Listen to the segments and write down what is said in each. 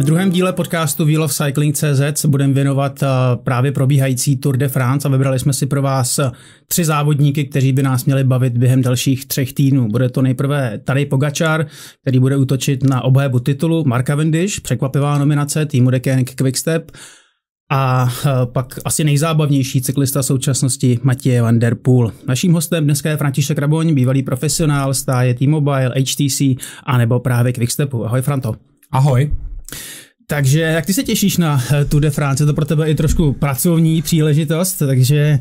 V druhém díle podcastu Wheel of Cycling CZ se budeme věnovat eh, právě probíhající Tour de France a vybrali jsme si pro vás eh, tři závodníky, kteří by nás měli bavit během dalších třech týdnů. Bude to nejprve Tadej Pogačar, který bude útočit na obhajobu titulu, Mark Cavendish, překvapivá nominace týmu Dekenek Quickstep a eh, pak asi nejzábavnější cyklista současnosti Matěj Van Der Poel. Naším hostem dneska je František Raboň, bývalý profesionál stáje T-Mobile, HTC a nebo právě Quickstepu. Ahoj Franto. Ahoj. Takže jak ty se těšíš na eh, tu de France? Je to pro tebe i trošku pracovní příležitost, takže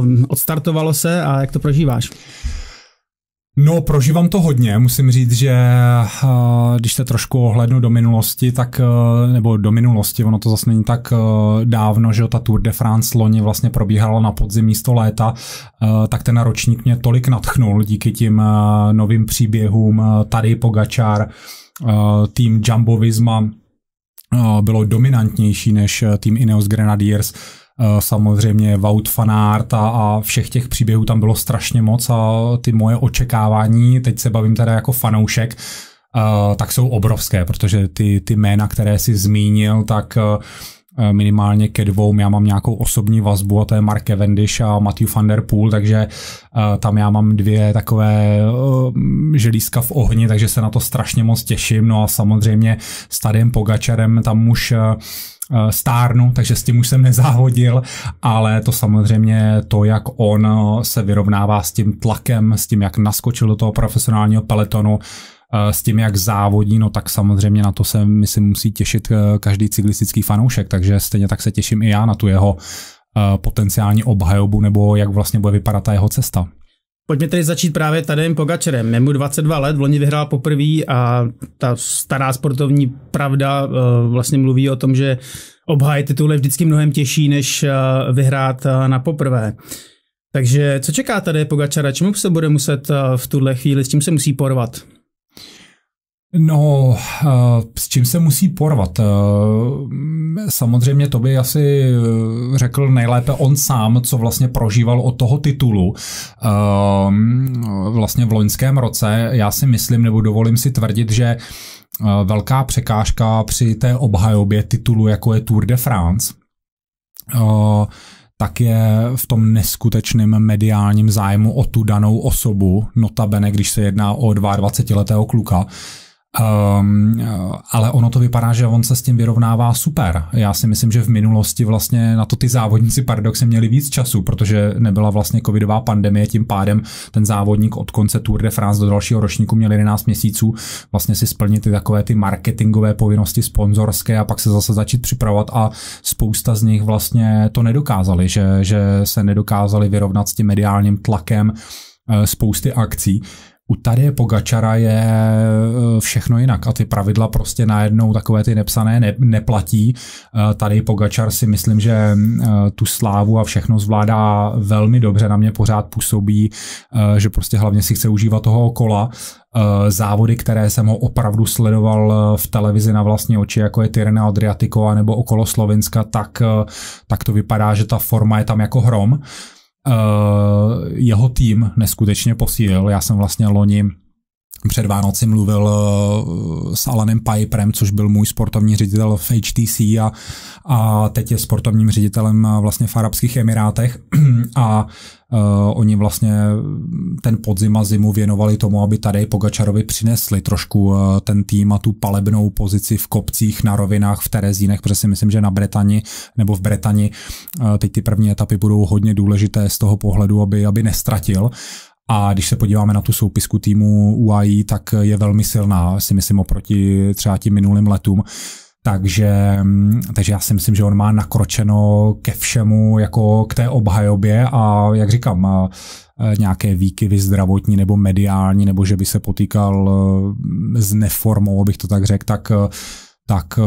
um, odstartovalo se a jak to prožíváš? No, prožívám to hodně. Musím říct, že eh, když se trošku ohlednu do minulosti, tak eh, nebo do minulosti, ono to zase není tak dávno, že ta Tour de France loni vlastně probíhala na podzim místo léta, tak ten ročník mě tolik natchnul díky tím novým příběhům tady Pogačár, Eh, tým Jumbo Visma eh, bylo dominantnější než eh, tým Ineos Grenadiers. Samozřejmě Wout van Aert a, a všech těch příběhů tam bylo strašně moc a ty moje očekávání, teď se bavím teda jako fanoušek, tak jsou obrovské, protože ty, ty jména, které si zmínil, tak Eh, minimálně ke dvou. Já mám nějakou osobní vazbu a to je Mark Cavendish a Matthew van der Poel, takže eh, tam já mám dvě takové eh, želízka v ohni, takže se na to strašně moc těším. No a samozřejmě s Tadem Pogačarem tam už stárnu, takže s tím už jsem nezáhodil, ale to samozřejmě to, jak on se vyrovnává s tím tlakem, s tím, jak naskočil do toho profesionálního peletonu, Eh, s tím, jak závodí, no tak samozřejmě na to se, myslím, musí těšit eh, každý cyklistický fanoušek, takže stejně tak se těším i já na tu jeho eh, potenciální obhajobu, nebo jak vlastně bude vypadat ta jeho cesta. Pojďme tedy začít právě Tadejem Pogačerem. Nemu 22 let, v loni vyhrál poprvé a ta stará sportovní pravda vlastně mluví o tom, že obhájit titul je vždycky mnohem těžší, než vyhrát na poprvé. Takže co čeká tady Pogačara? Čemu se bude muset v tuhle chvíli, s čím se musí porvat? No, eh, s čím se musí porvat? Eh, samozřejmě to by asi eh, řekl nejlépe on sám, co vlastně prožíval od toho titulu vlastně v loňském roce. Já si myslím, nebo dovolím si tvrdit, že velká překážka při té obhajobě titulu, jako je Tour de France, tak je v tom neskutečném mediálním zájmu o tu danou osobu, notabene, když se jedná o 22-letého kluka, Um, ale ono to vypadá, že on se s tím vyrovnává super. Já si myslím, že v minulosti vlastně na to ty závodníci paradoxně měli víc času, protože nebyla vlastně covidová pandemie, tím pádem ten závodník od konce Tour de France do dalšího ročníku měl 11 měsíců vlastně si splnit ty takové ty marketingové povinnosti sponzorské a pak se zase začít připravovat a spousta z nich vlastně to nedokázali, že, že se nedokázali vyrovnat s tím mediálním tlakem eh, spousty akcí u tady Pogačara je eh, všechno jinak a ty pravidla prostě najednou takové ty nepsané ne, neplatí. Eh, tady Pogačar si myslím, že eh, tu slávu a všechno zvládá velmi dobře, na mě pořád působí, že prostě hlavně si chce užívat toho kola závody, které jsem ho opravdu sledoval v televizi na vlastní oči, jako je Tyrena Adriatico nebo okolo Slovenska, tak, tak to vypadá, že ta forma je tam jako hrom. Eh, jeho tým neskutečně posílil. Já jsem vlastně loni před Vánoci mluvil eh, s Alanem Piperem, což byl můj sportovní ředitel v HTC a, a teď je sportovním ředitelem eh, vlastně v Arabských Emirátech a Uh, oni vlastně ten podzim a zimu věnovali tomu, aby tady Pogačarovi přinesli trošku uh, ten tým a tu palebnou pozici v kopcích, na rovinách, v Terezínech, protože si myslím, že na Bretani nebo v Bretani uh, teď ty první etapy budou hodně důležité z toho pohledu, aby, aby nestratil. A když se podíváme na tu soupisku týmu UAI, tak je velmi silná, si myslím, oproti třeba tím minulým letům. Takže, mm, takže já si myslím, že on má nakročeno ke všemu, jako k té obhajobě a jak říkám, nějaké výkyvy zdravotní nebo mediální, nebo že by se potýkal e, s neformou, abych to tak řekl, tak, e, tak e,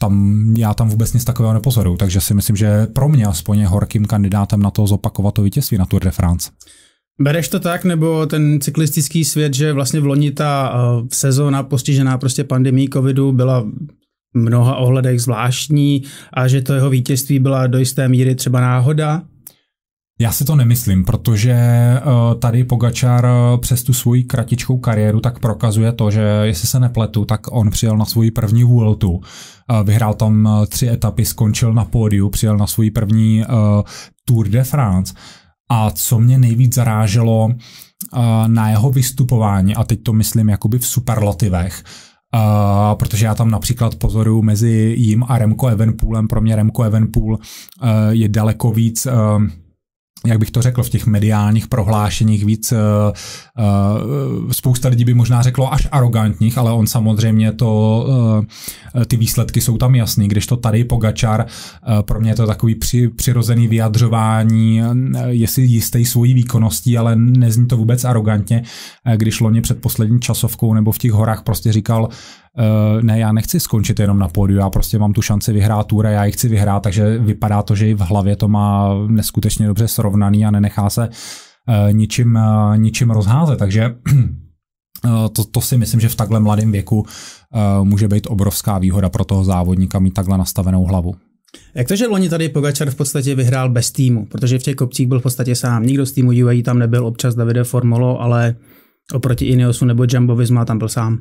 tam, já tam vůbec nic takového nepozoruju. Takže si myslím, že pro mě aspoň je horkým kandidátem na to zopakovat to vítězství na Tour de France. Bereš to tak, nebo ten cyklistický svět, že vlastně v loni ta sezóna postižená prostě pandemí covidu byla mnoha ohledech zvláštní a že to jeho vítězství byla do jisté míry třeba náhoda? Já si to nemyslím, protože eh, tady Pogačar eh, přes tu svoji kratičkou kariéru tak prokazuje to, že jestli se nepletu, tak on přijel na svoji první Vueltu, eh, vyhrál tam tři etapy, skončil na pódiu, přijel na svůj první Tour de France. A co mě nejvíc zaráželo na jeho vystupování, a teď to myslím jakoby v superlativech, Uh, protože já tam například pozoruju mezi jím a Remko Evenpoolem, pro mě Remko Evenpool uh, je daleko víc uh, Vlastně, jak bych to řekl, v těch mediálních prohlášeních víc, eh, eh, spousta lidí by možná řeklo až arrogantních, ale on samozřejmě to, eh, ty výsledky jsou tam jasný, když to tady Pogačar, pro mě je to takový při, přirozený vyjadřování, jestli jistý svojí výkonností, ale nezní to vůbec arrogantně, když loni před poslední časovkou nebo v těch horách prostě říkal, Eh, ne, já nechci skončit jenom na pódiu, já prostě mám tu šanci vyhrát tour a já ji chci vyhrát, takže vypadá to, že i v hlavě to má neskutečně dobře srovnaný a nenechá se eh, ničím, eh, ničím rozházet, takže to, to si myslím, že v takhle mladém věku může být obrovská výhoda pro toho závodníka mít takhle nastavenou hlavu. Jak to, že loni tady Pogačar v podstatě vyhrál bez týmu, protože v těch kopcích byl v podstatě sám. Nikdo z týmu UAE tam nebyl, občas Davide Formolo, ale oproti Ineosu nebo Jumbo Visma tam byl sám. Uh,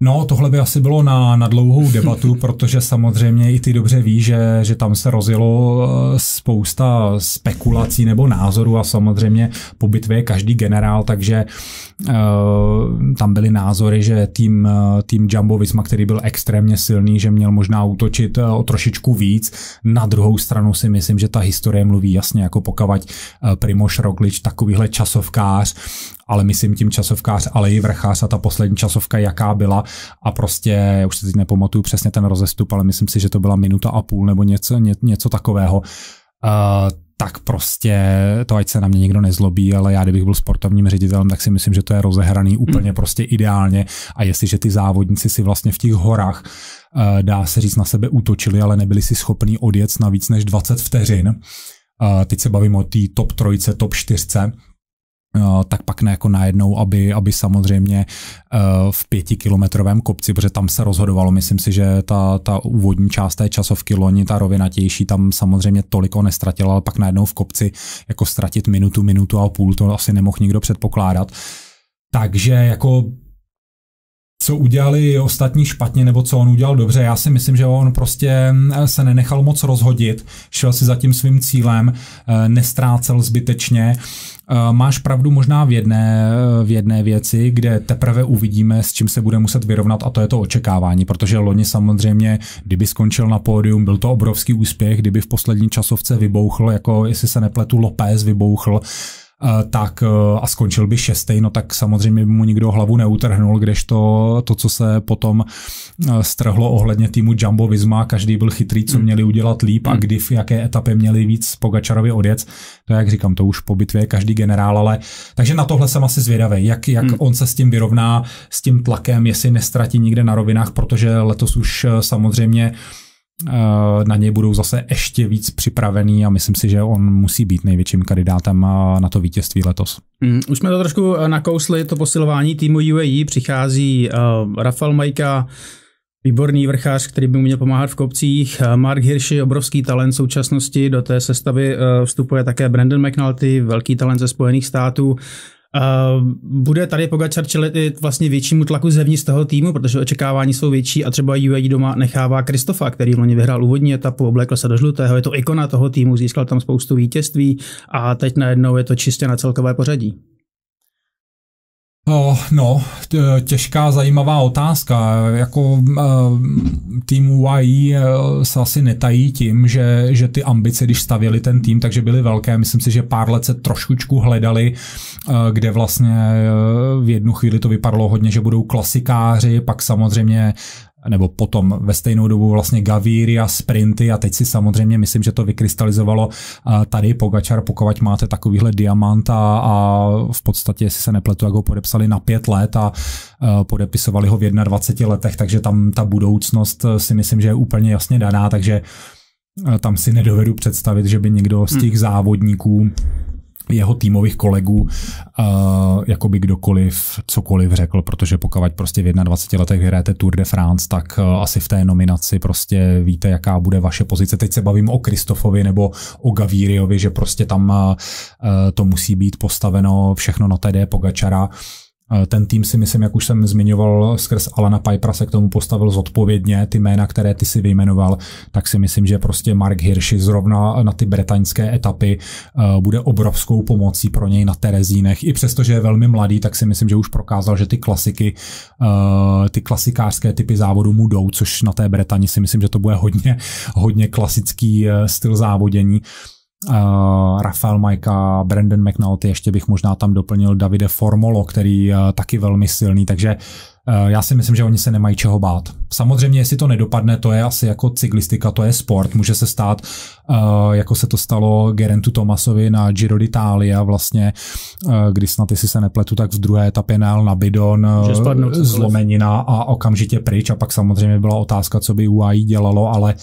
No, tohle by asi bylo na, na dlouhou debatu, protože samozřejmě i ty dobře ví, že, že tam se rozjelo eh, spousta spekulací nebo názorů a samozřejmě po bitvě je každý generál, takže uh, tam byly názory, že tým, eh, tým Jumbo Visma, který byl extrémně silný, že měl možná útočit o trošičku víc. Na druhou stranu si myslím, že ta historie mluví jasně, jako pokavať Primoš Roglič, takovýhle časovkář, ale myslím tím časovkář, ale i vrchář a ta poslední časovka, jaká byla a prostě, už se teď nepamatuju přesně ten rozestup, ale myslím si, že to byla minuta a půl nebo něco, ně, něco takového. Uh, tak prostě to, ať se na mě nikdo nezlobí, ale já kdybych byl sportovním ředitelem, tak si myslím, že to je rozehraný hmm. úplně prostě ideálně a jestliže ty závodníci si vlastně v těch horách uh, dá se říct na sebe útočili, ale nebyli si schopní odjet na víc než 20 vteřin, uh, teď se bavím o té top trojce, top čtyřce, Eh, tak pak ne jako najednou, aby, aby samozřejmě eh, v pětikilometrovém kopci, protože tam se rozhodovalo, myslím si, že ta, ta úvodní část té časovky loni, ta rovinatější, tam samozřejmě toliko nestratila, ale pak najednou v kopci jako ztratit minutu, minutu a půl, to asi nemohl nikdo předpokládat. Takže jako co udělali ostatní špatně nebo co on udělal dobře. Já si myslím, že on prostě eh, se nenechal moc rozhodit, šel si za tím svým cílem, eh, nestrácel zbytečně. Eh, máš pravdu možná v jedné, v jedné věci, kde teprve uvidíme, s čím se bude muset vyrovnat, a to je to očekávání, protože loni samozřejmě, kdyby skončil na pódium, byl to obrovský úspěch, kdyby v poslední časovce vybouchl, jako jestli se nepletu López vybouchl, Eh, tak eh, a skončil by šestý, no tak samozřejmě by mu nikdo hlavu neutrhnul, kdežto to, co se potom eh, strhlo ohledně týmu Jumbo Visma, každý byl chytrý, co hmm. měli udělat líp a hmm. kdy v jaké etapě měli víc Pogačarovi odjet. To jak říkám, to už po bitvě je každý generál, ale takže na tohle jsem asi zvědavý, jak, jak hmm. on se s tím vyrovná, s tím tlakem, jestli nestratí nikde na rovinách, protože letos už samozřejmě uh, Eh, na něj budou zase ještě víc připravený a myslím si, že on musí být největším kandidátem eh, na to vítězství letos. Mm, už jsme to trošku eh, nakousli, to posilování týmu UAE přichází uh, Rafael Majka, výborný vrchář, který by měl pomáhat v kopcích, Mark Hirschi, obrovský talent současnosti, do té sestavy uh, vstupuje také Brandon McNulty, velký talent ze Spojených států, Ehm, bude tady Pogačar čelit i vlastně většímu tlaku zevnitř toho týmu, protože očekávání jsou větší a třeba UAE doma nechává Kristofa, který v loni vyhrál úvodní etapu, oblékl se do žlutého, je to ikona toho týmu, získal tam spoustu vítězství a teď najednou je to čistě na celkové pořadí. No, no těžká, zajímavá otázka. Jako eh, tým UAE eh, se asi netají tím, že, že ty ambice, když stavěli ten tým, takže byly velké. Myslím si, že pár let se trošičku hledali, eh, kde vlastně v jednu chvíli to vypadalo hodně, že budou klasikáři, pak samozřejmě nebo potom ve stejnou dobu vlastně Gaviria, a sprinty a teď si samozřejmě myslím, že to vykrystalizovalo tady Pogačar, pokud máte takovýhle diamant a, a v podstatě, jestli se nepletu, jak ho podepsali na pět let a, a e, podepisovali ho v 21 letech, takže tam ta budoucnost e, si myslím, že je úplně jasně daná, takže e, tam si nedovedu představit, že by někdo z těch hmm. závodníků jeho týmových kolegů, uh, jako by kdokoliv cokoliv řekl, protože pokud prostě v 21 letech vyhráte Tour de France, tak uh, asi v té nominaci prostě víte, jaká bude vaše pozice. Teď se bavím o Kristofovi nebo o Gavíriovi, že prostě tam uh, to musí být postaveno všechno na TD Pogačara. Uh, ten tým si myslím, jak už jsem zmiňoval, skrz Alana Pipera se k tomu postavil zodpovědně, ty jména, které ty si vyjmenoval, tak si myslím, že prostě Mark Hirschi zrovna na ty bretaňské etapy eh, bude obrovskou pomocí pro něj na Terezínech. I přesto, že je velmi mladý, tak si myslím, že už prokázal, že ty klasiky, eh, ty klasikářské typy závodu mu jdou, což na té Bretani si myslím, že to bude hodně, hodně klasický eh, styl závodění. Uh, Rafael Majka, Brandon McNulty, ještě bych možná tam doplnil Davide Formolo, který uh, taky velmi silný, takže uh, já si myslím, že oni se nemají čeho bát. Samozřejmě, jestli to nedopadne, to je asi jako cyklistika, to je sport, může se stát, uh, jako se to stalo Gerentu Tomasovi na Giro d'Italia vlastně, uh, kdy snad, jestli se nepletu, tak v druhé etapě nál na bidon zlomenina a okamžitě pryč a pak samozřejmě byla otázka, co by UAI dělalo, ale uh,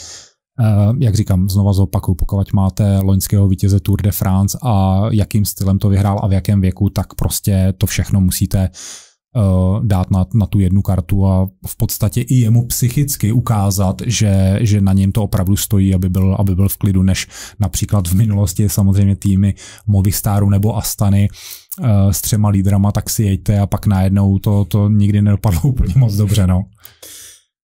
Eh, jak říkám, znova zopaku pokud máte loňského vítěze Tour de France a jakým stylem to vyhrál a v jakém věku, tak prostě to všechno musíte eh, dát na, na tu jednu kartu a v podstatě i jemu psychicky ukázat, že, že na něm to opravdu stojí, aby byl, aby byl v klidu, než například v minulosti samozřejmě týmy Movistaru nebo Astany eh, s třema lídrama, tak si jeďte a pak najednou to, to nikdy nedopadlo úplně moc dobře. No.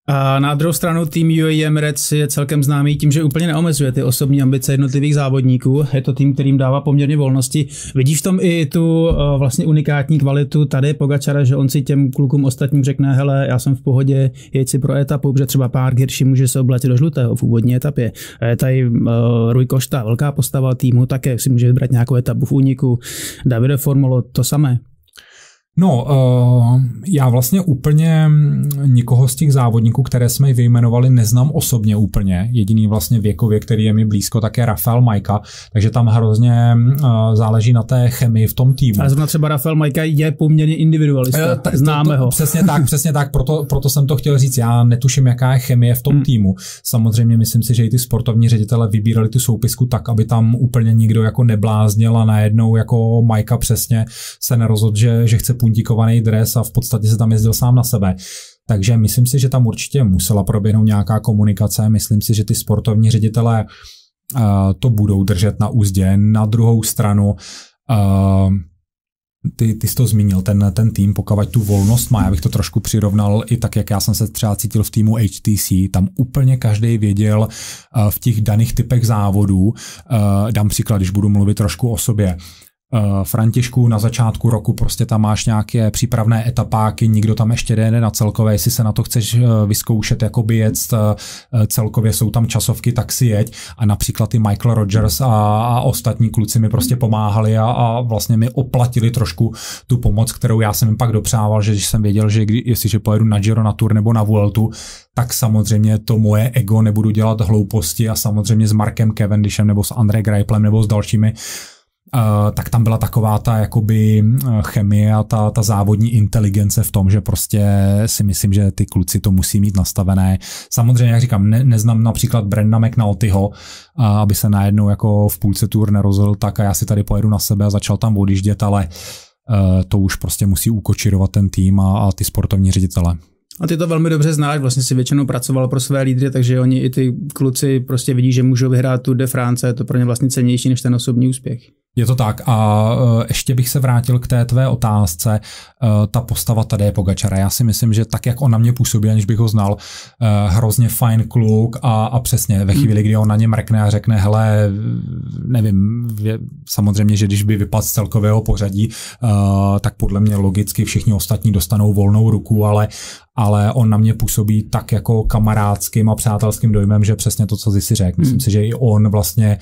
A na druhou stranu tým UAE Emirates je celkem známý tím, že úplně neomezuje ty osobní ambice jednotlivých závodníků. Je to tým, kterým dává poměrně volnosti. Vidíš v tom i tu eh, vlastně unikátní kvalitu tady Pogačara, že on si těm klukům ostatním řekne, hele, já jsem v pohodě, jeď si pro etapu, protože třeba pár Girši může se obletit do žlutého v úvodní etapě. Je tady uh, Rui Košta, velká postava týmu, také si může vybrat nějakou etapu v úniku. Davide Formolo, to samé. No, eh, já vlastně úplně nikoho z těch závodníků, které jsme vyjmenovali, neznám osobně úplně. Jediný vlastně věkově, který je mi blízko, tak je Rafael Majka, takže tam hrozně eh, záleží na té chemii v tom týmu. Ale zrovna třeba Rafael Majka je poměrně individualista, eh, známe ho. Přesně tak, přesně tak, proto, proto jsem to chtěl říct. Já netuším, jaká je chemie v tom hmm. týmu. Samozřejmě myslím si, že i ty sportovní ředitele vybírali tu soupisku tak, aby tam úplně nikdo jako nebláznil a najednou jako Majka přesně se nerozhodl, že, že chce puntíkovaný dres a v podstatě se tam jezdil sám na sebe. Takže myslím si, že tam určitě musela proběhnout nějaká komunikace, myslím si, že ty sportovní ředitelé uh, eh, to budou držet na úzdě. Na druhou stranu uh, ty, ty jsi to zmínil, ten, ten tým, pokud tu volnost má, já bych to trošku přirovnal i tak, jak já jsem se třeba cítil v týmu HTC, tam úplně každý věděl eh, v těch daných typech závodů, dám příklad, když budu mluvit trošku o sobě, Eh, Františku na začátku roku prostě tam máš nějaké přípravné etapáky, nikdo tam ještě jde na celkové, jestli se na to chceš eh, vyzkoušet jako jet, eh, celkově jsou tam časovky, tak si jeď a například i Michael Rogers a, a ostatní kluci mi prostě pomáhali a, a vlastně mi oplatili trošku tu pomoc, kterou já jsem jim pak dopřával, že když jsem věděl, že kdy, jestliže pojedu na Giro na Tour nebo na Vueltu, tak samozřejmě to moje ego nebudu dělat hlouposti a samozřejmě s Markem Cavendishem nebo s André Greiplem nebo s dalšími Eh, tak tam byla taková ta jakoby eh, chemie a ta, ta závodní inteligence v tom, že prostě si myslím, že ty kluci to musí mít nastavené. Samozřejmě, jak říkám, ne, neznám například Brenda McNaltyho, eh, aby se najednou jako v půlce tour nerozhodl tak a já si tady pojedu na sebe a začal tam odjíždět, ale to už prostě musí ukočírovat ten tým a, a ty sportovní ředitele. A ty to velmi dobře znáš, vlastně si většinou pracoval pro své lídry, takže oni i ty kluci prostě vidí, že můžou vyhrát tu de France, je to pro ně vlastně cenější než ten osobní úspěch. Je to tak a e, ještě bych se vrátil k té tvé otázce. E, ta postava tady je Pogačara. Já si myslím, že tak, jak on na mě působí, aniž bych ho znal, e, hrozně fajn kluk a, a přesně ve chvíli, kdy on na ně mrkne a řekne, hele, nevím, je, samozřejmě, že když by vypadl z celkového pořadí, tak podle mě logicky všichni ostatní dostanou volnou ruku, ale, ale on na mě působí tak jako kamarádským a přátelským dojmem, že přesně to, co jsi si řekl. Myslím hmm. si, že i on vlastně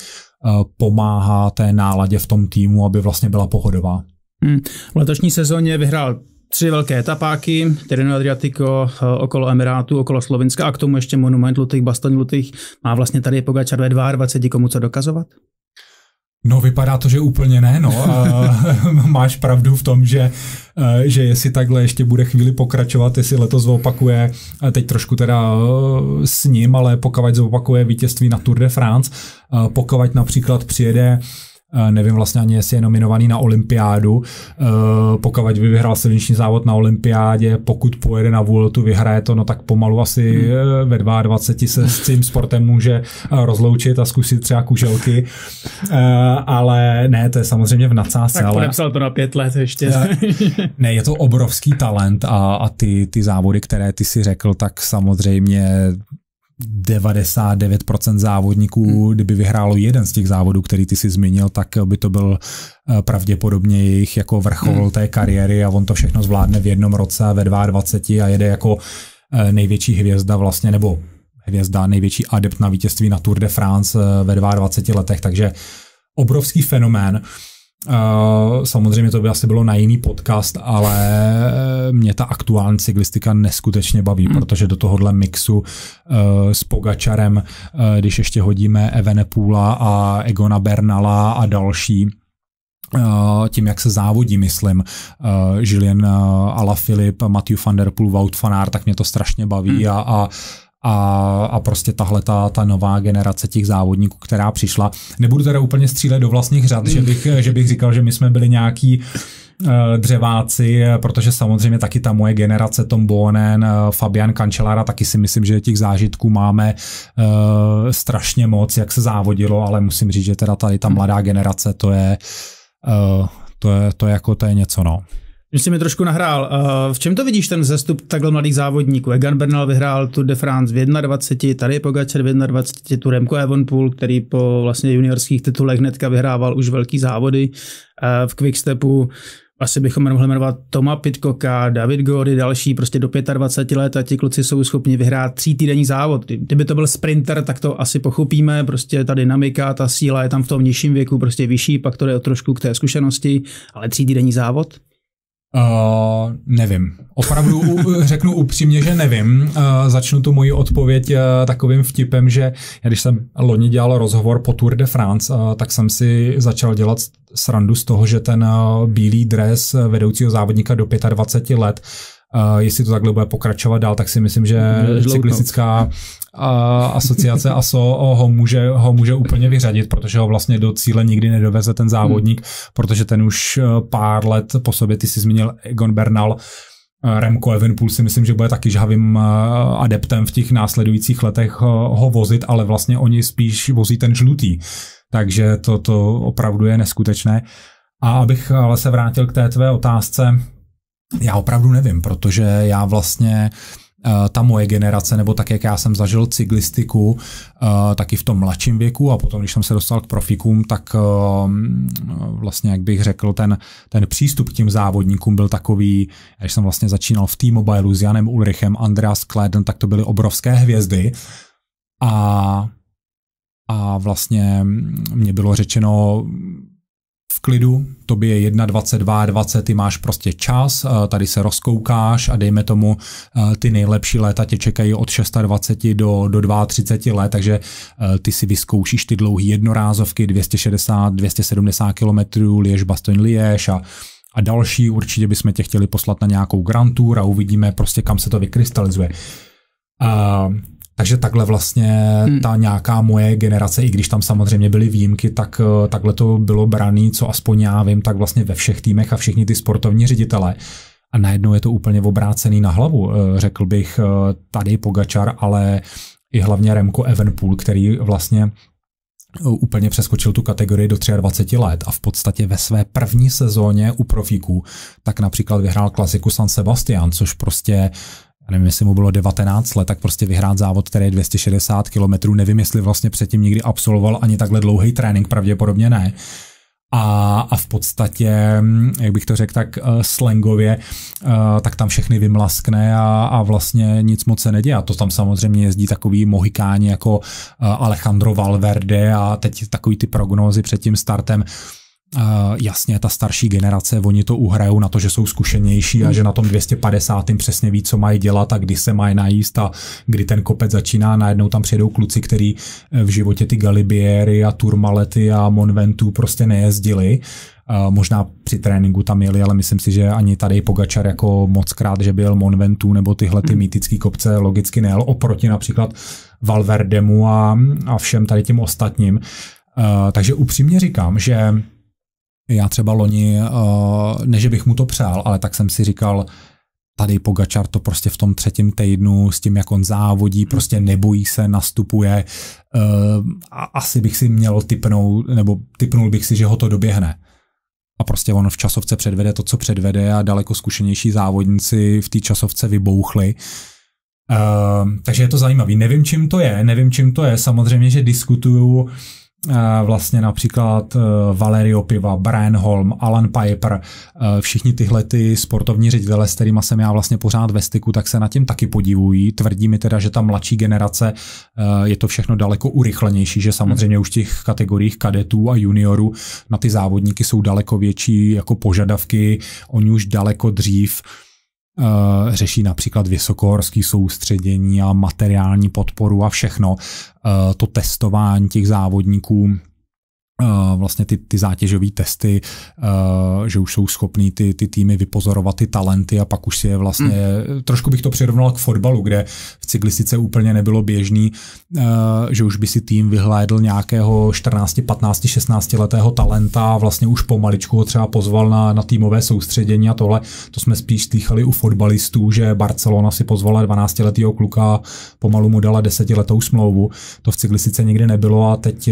Eh, pomáhá té náladě v tom týmu, aby vlastně byla pohodová. Hmm. V letošní sezóně vyhrál tři velké etapáky, Tirreno Adriatico, eh, okolo Emirátu, okolo Slovenska a k tomu ještě Monument Lutych, Baston Lutych. Má vlastně tady Pogačar ve 22 komu co dokazovat? No, vypadá to, že úplně ne, no. A máš pravdu v tom, že, eh, že jestli takhle ještě bude chvíli pokračovat, jestli letos zopakuje, eh, teď trošku teda eh, s ním, ale pokavať zopakuje vítězství na Tour de France, pokavať například přijede uh, Eh, nevím vlastně ani, jestli je nominovaný na olympiádu. Eh, pokud by vyhrál silniční závod na olympiádě, pokud pojede na Vueltu, vyhraje to, no tak pomalu asi hmm. eh, ve 22 se s tím sportem může rozloučit a zkusit třeba kuželky. Ale ne, to je samozřejmě v nadsázce. Tak podepsal ale... to na pět let ještě. ne, je to obrovský talent a, a ty, ty závody, které ty si řekl, tak samozřejmě 99% závodníků, hmm. kdyby vyhrálo jeden z těch závodů, který ty si zmínil, tak eh, by to byl eh, pravděpodobně jejich jako vrchol hmm. té kariéry a on to všechno zvládne v jednom roce ve 22 a jede jako eh, největší hvězda vlastně, nebo hvězda, největší adept na vítězství na Tour de France ve 22 letech, takže obrovský fenomén. Uh, Eh, samozřejmě to by asi bylo na jiný podcast, ale mě ta aktuální cyklistika neskutečně baví, mm. protože do tohohle mixu uh, s Pogačarem, uh, když ještě hodíme Evenepula a Egona Bernala a další, tím, jak se závodí, myslím, Julien Alaphilippe, Matthew van der Poel, Wout van Aert, tak mě to strašně baví mm. a, a a, a prostě tahle ta, ta nová generace těch závodníků, která přišla. Nebudu teda úplně střílet do vlastních řad, že bych, že bych říkal, že my jsme byli nějaký eh, dřeváci, protože samozřejmě taky ta moje generace, Tom Bonen, eh, Fabian Kančelára, taky si myslím, že těch zážitků máme uh, strašně moc, jak se závodilo, ale musím říct, že teda tady ta mladá generace, to je, uh, to je, to je jako, to je něco, no jsi mi trošku nahrál. Eh, v čem to vidíš ten zestup takhle mladých závodníků? Egan Bernal vyhrál Tour de France v 21, tady je Pogacar v 21, tu Remco Evenpool, který po vlastně juniorských titulech hnedka vyhrával už velký závody eh, v Quickstepu. Asi bychom mohli jmenovat Toma Pitkoka, David Gordy, další, prostě do 25 let a ti kluci jsou schopni vyhrát tří týdenní závod. Kdyby to byl sprinter, tak to asi pochopíme, prostě ta dynamika, ta síla je tam v tom nižším věku prostě vyšší, pak to jde o trošku k té zkušenosti, ale tří týdenní závod? Uh, nevím. Opravdu řeknu upřímně, že nevím. Uh, začnu tu moji odpověď uh, takovým vtipem, že já když jsem loni dělal rozhovor po Tour de France, uh, tak jsem si začal dělat srandu z toho, že ten uh, bílý dres vedoucího závodníka do 25 let Eh, jestli to takhle bude pokračovat dál, tak si myslím, že cyklistická eh, asociace ASO ho může, ho může úplně vyřadit, protože ho vlastně do cíle nikdy nedoveze ten závodník, hmm. protože ten už eh, pár let po sobě, ty jsi zmínil Egon Bernal, Remco Evenpool si myslím, že bude taky žhavým adeptem v těch následujících letech ho vozit, ale vlastně oni spíš vozí ten žlutý. Takže to, to opravdu je neskutečné. A abych ale se vrátil k té tvé otázce, já opravdu nevím, protože já vlastně eh, ta moje generace, nebo tak, jak já jsem zažil cyklistiku, eh, taky v tom mladším věku a potom, když jsem se dostal k profikům, tak eh, mm, vlastně, jak bych řekl, ten, ten přístup k těm závodníkům byl takový, když jsem vlastně začínal v t mobile s Janem Ulrichem, Andreas Kleden, tak to byly obrovské hvězdy a a vlastně mm, mě bylo řečeno, v klidu, tobě je 21, 22, ty máš prostě čas, eh, tady se rozkoukáš a dejme tomu, eh, ty nejlepší léta tě čekají od 26 do, do 32 let, takže eh, ty si vyzkoušíš ty dlouhé jednorázovky 260, 270 kilometrů, Liež, Bastoň, Liež a a další určitě bychom tě chtěli poslat na nějakou grantur a uvidíme prostě, kam se to vykrystalizuje. Uh, takže takhle vlastně hmm. ta nějaká moje generace, i když tam samozřejmě byly výjimky, tak eh, takhle to bylo braný, co aspoň já vím, tak vlastně ve všech týmech a všichni ty sportovní ředitele. A najednou je to úplně obrácený na hlavu. Eh, řekl bych eh, tady Pogačar, ale i hlavně Remko Evenpool, který vlastně úplně přeskočil tu kategorii do 23 let a v podstatě ve své první sezóně u profíků tak například vyhrál klasiku San Sebastian, což prostě nevím, jestli mu bylo 19 let, tak prostě vyhrát závod, který je 260 km, nevím, jestli vlastně předtím nikdy absolvoval ani takhle dlouhý trénink, pravděpodobně ne. A, a v podstatě, mm, jak bych to řekl tak eh, slangově, eh, tak tam všechny vymlaskne a, a vlastně nic moc se neděje. A to tam samozřejmě jezdí takový mohikáni jako eh, Alejandro Valverde a teď takový ty prognózy před tím startem Uh, jasně, ta starší generace, oni to uhrajou na to, že jsou zkušenější a že na tom 250. přesně ví, co mají dělat a kdy se mají najíst a kdy ten kopec začíná. Najednou tam přijedou kluci, který eh, v životě ty Galibieri a Turmalety a Monventu prostě nejezdili. Uh, možná při tréninku tam jeli, ale myslím si, že ani tady Pogačar jako moc krát, že byl Monventu nebo tyhle ty mhm. mýtické kopce logicky nejel oproti například Valverdemu a, a všem tady tím ostatním. Uh, takže upřímně říkám, že já třeba loni, eh, že bych mu to přál, ale tak jsem si říkal, tady Pogačar to prostě v tom třetím týdnu s tím, jak on závodí, hmm. prostě nebojí se, nastupuje. Eh, a asi bych si měl typnout, nebo typnul bych si, že ho to doběhne. A prostě on v časovce předvede to, co předvede a daleko zkušenější závodníci v té časovce vybouchli. Uh, takže je to zajímavý. Nevím, čím to je, nevím, čím to je. Samozřejmě, že diskutuju Eh, vlastně například eh, Valerio Piva, Brian Holm, Alan Piper, eh, všichni tyhle ty sportovní ředitele, s kterými jsem já vlastně pořád ve styku, tak se na tím taky podivují. Tvrdí mi teda, že ta mladší generace je to všechno daleko urychlenější, že samozřejmě hmm. už v těch kategoriích kadetů a juniorů na ty závodníky jsou daleko větší jako požadavky, oni už daleko dřív uh, Eh, řeší například vysokohorské soustředění a materiální podporu a všechno. Eh, to testování těch závodníků Eh, vlastně ty, ty zátěžové testy, eh, že už jsou schopný ty, ty týmy vypozorovat ty talenty a pak už si je vlastně, mm. trošku bych to přirovnal k fotbalu, kde v cyklistice úplně nebylo běžný, eh, že už by si tým vyhlédl nějakého 14, 15, 16 letého talenta a vlastně už pomaličku ho třeba pozval na, na týmové soustředění a tohle. To jsme spíš slychali u fotbalistů, že Barcelona si pozvala 12 letého kluka, pomalu mu dala desetiletou smlouvu. To v cyklistice nikdy nebylo a teď,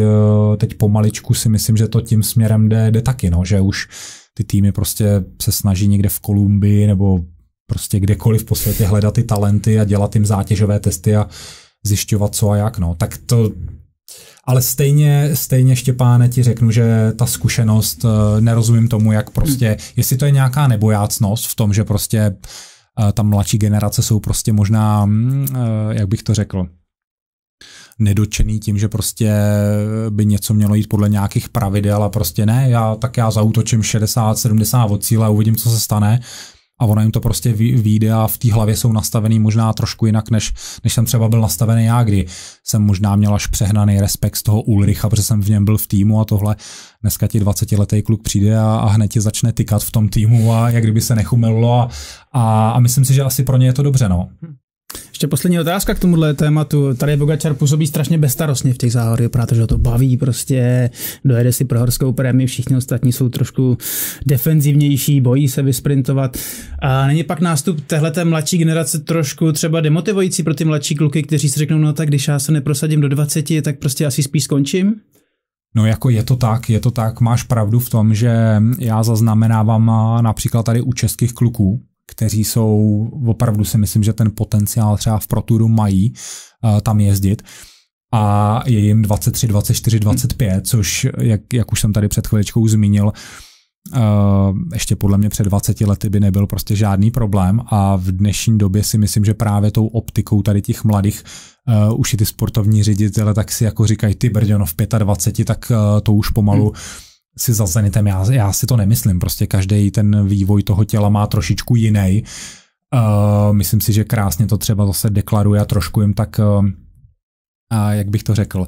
teď pomaličku si myslím, že to tím směrem jde, jde taky, no, že už ty týmy prostě se snaží někde v Kolumbii nebo prostě kdekoliv po světě hledat ty talenty a dělat jim zátěžové testy a zjišťovat co a jak, no. Tak to, ale stejně, stejně Štěpáne ti řeknu, že ta zkušenost, eh, nerozumím tomu, jak prostě, jestli to je nějaká nebojácnost v tom, že prostě eh, ta mladší generace jsou prostě možná, hm, eh, jak bych to řekl, nedočený tím, že prostě by něco mělo jít podle nějakých pravidel a prostě ne, já, tak já zautočím 60-70 od cíle a uvidím, co se stane a ono jim to prostě vyjde a v té hlavě jsou nastavený možná trošku jinak, než, než jsem třeba byl nastavený já, kdy jsem možná měl až přehnaný respekt z toho Ulricha, protože jsem v něm byl v týmu a tohle dneska ti 20 letý kluk přijde a, a hned ti začne tykat v tom týmu a jak kdyby se nechumelilo a, a, a myslím si, že asi pro ně je to dobře, no. Hm. Ještě poslední otázka k tomuhle tématu. Tady Bogačar působí strašně bezstarostně v těch závodech, protože to baví prostě, dojede si pro horskou prémii, všichni ostatní jsou trošku defenzivnější, bojí se vysprintovat. A není pak nástup téhleté mladší generace trošku třeba demotivující pro ty mladší kluky, kteří si řeknou, no tak když já se neprosadím do 20, tak prostě asi spíš skončím? No jako je to tak, je to tak, máš pravdu v tom, že já zaznamenávám například tady u českých kluků, kteří jsou, opravdu si myslím, že ten potenciál třeba v Proturu mají eh, tam jezdit a je jim 23, 24, 25, což, jak, jak už jsem tady před chviličkou zmínil, eh, ještě podle mě před 20 lety by nebyl prostě žádný problém a v dnešní době si myslím, že právě tou optikou tady těch mladých eh, už i ty sportovní ředitele tak si jako říkají ty brďo, no v 25, tak to už pomalu hmm si za Zenitem, já, já si to nemyslím, prostě každý ten vývoj toho těla má trošičku jiný. Uh, eh, myslím si, že krásně to třeba zase deklaruje a trošku jim tak, uh, a jak bych to řekl,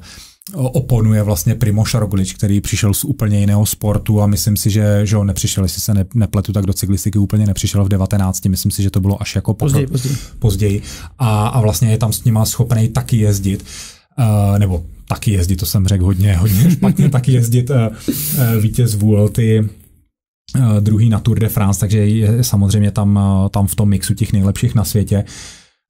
oponuje vlastně Primo Roglič, který přišel z úplně jiného sportu a myslím si, že, že on nepřišel, jestli se ne, nepletu, tak do cyklistiky úplně nepřišel v 19. Myslím si, že to bylo až jako pozdě, pozdě. později. později. A, a vlastně je tam s nima schopný taky jezdit. Uh, Eh, nebo taky jezdit, to jsem řekl hodně, hodně špatně, taky jezdit uh, vítěz Vuelty, druhý na Tour de France, takže je samozřejmě tam, tam v tom mixu těch nejlepších na světě.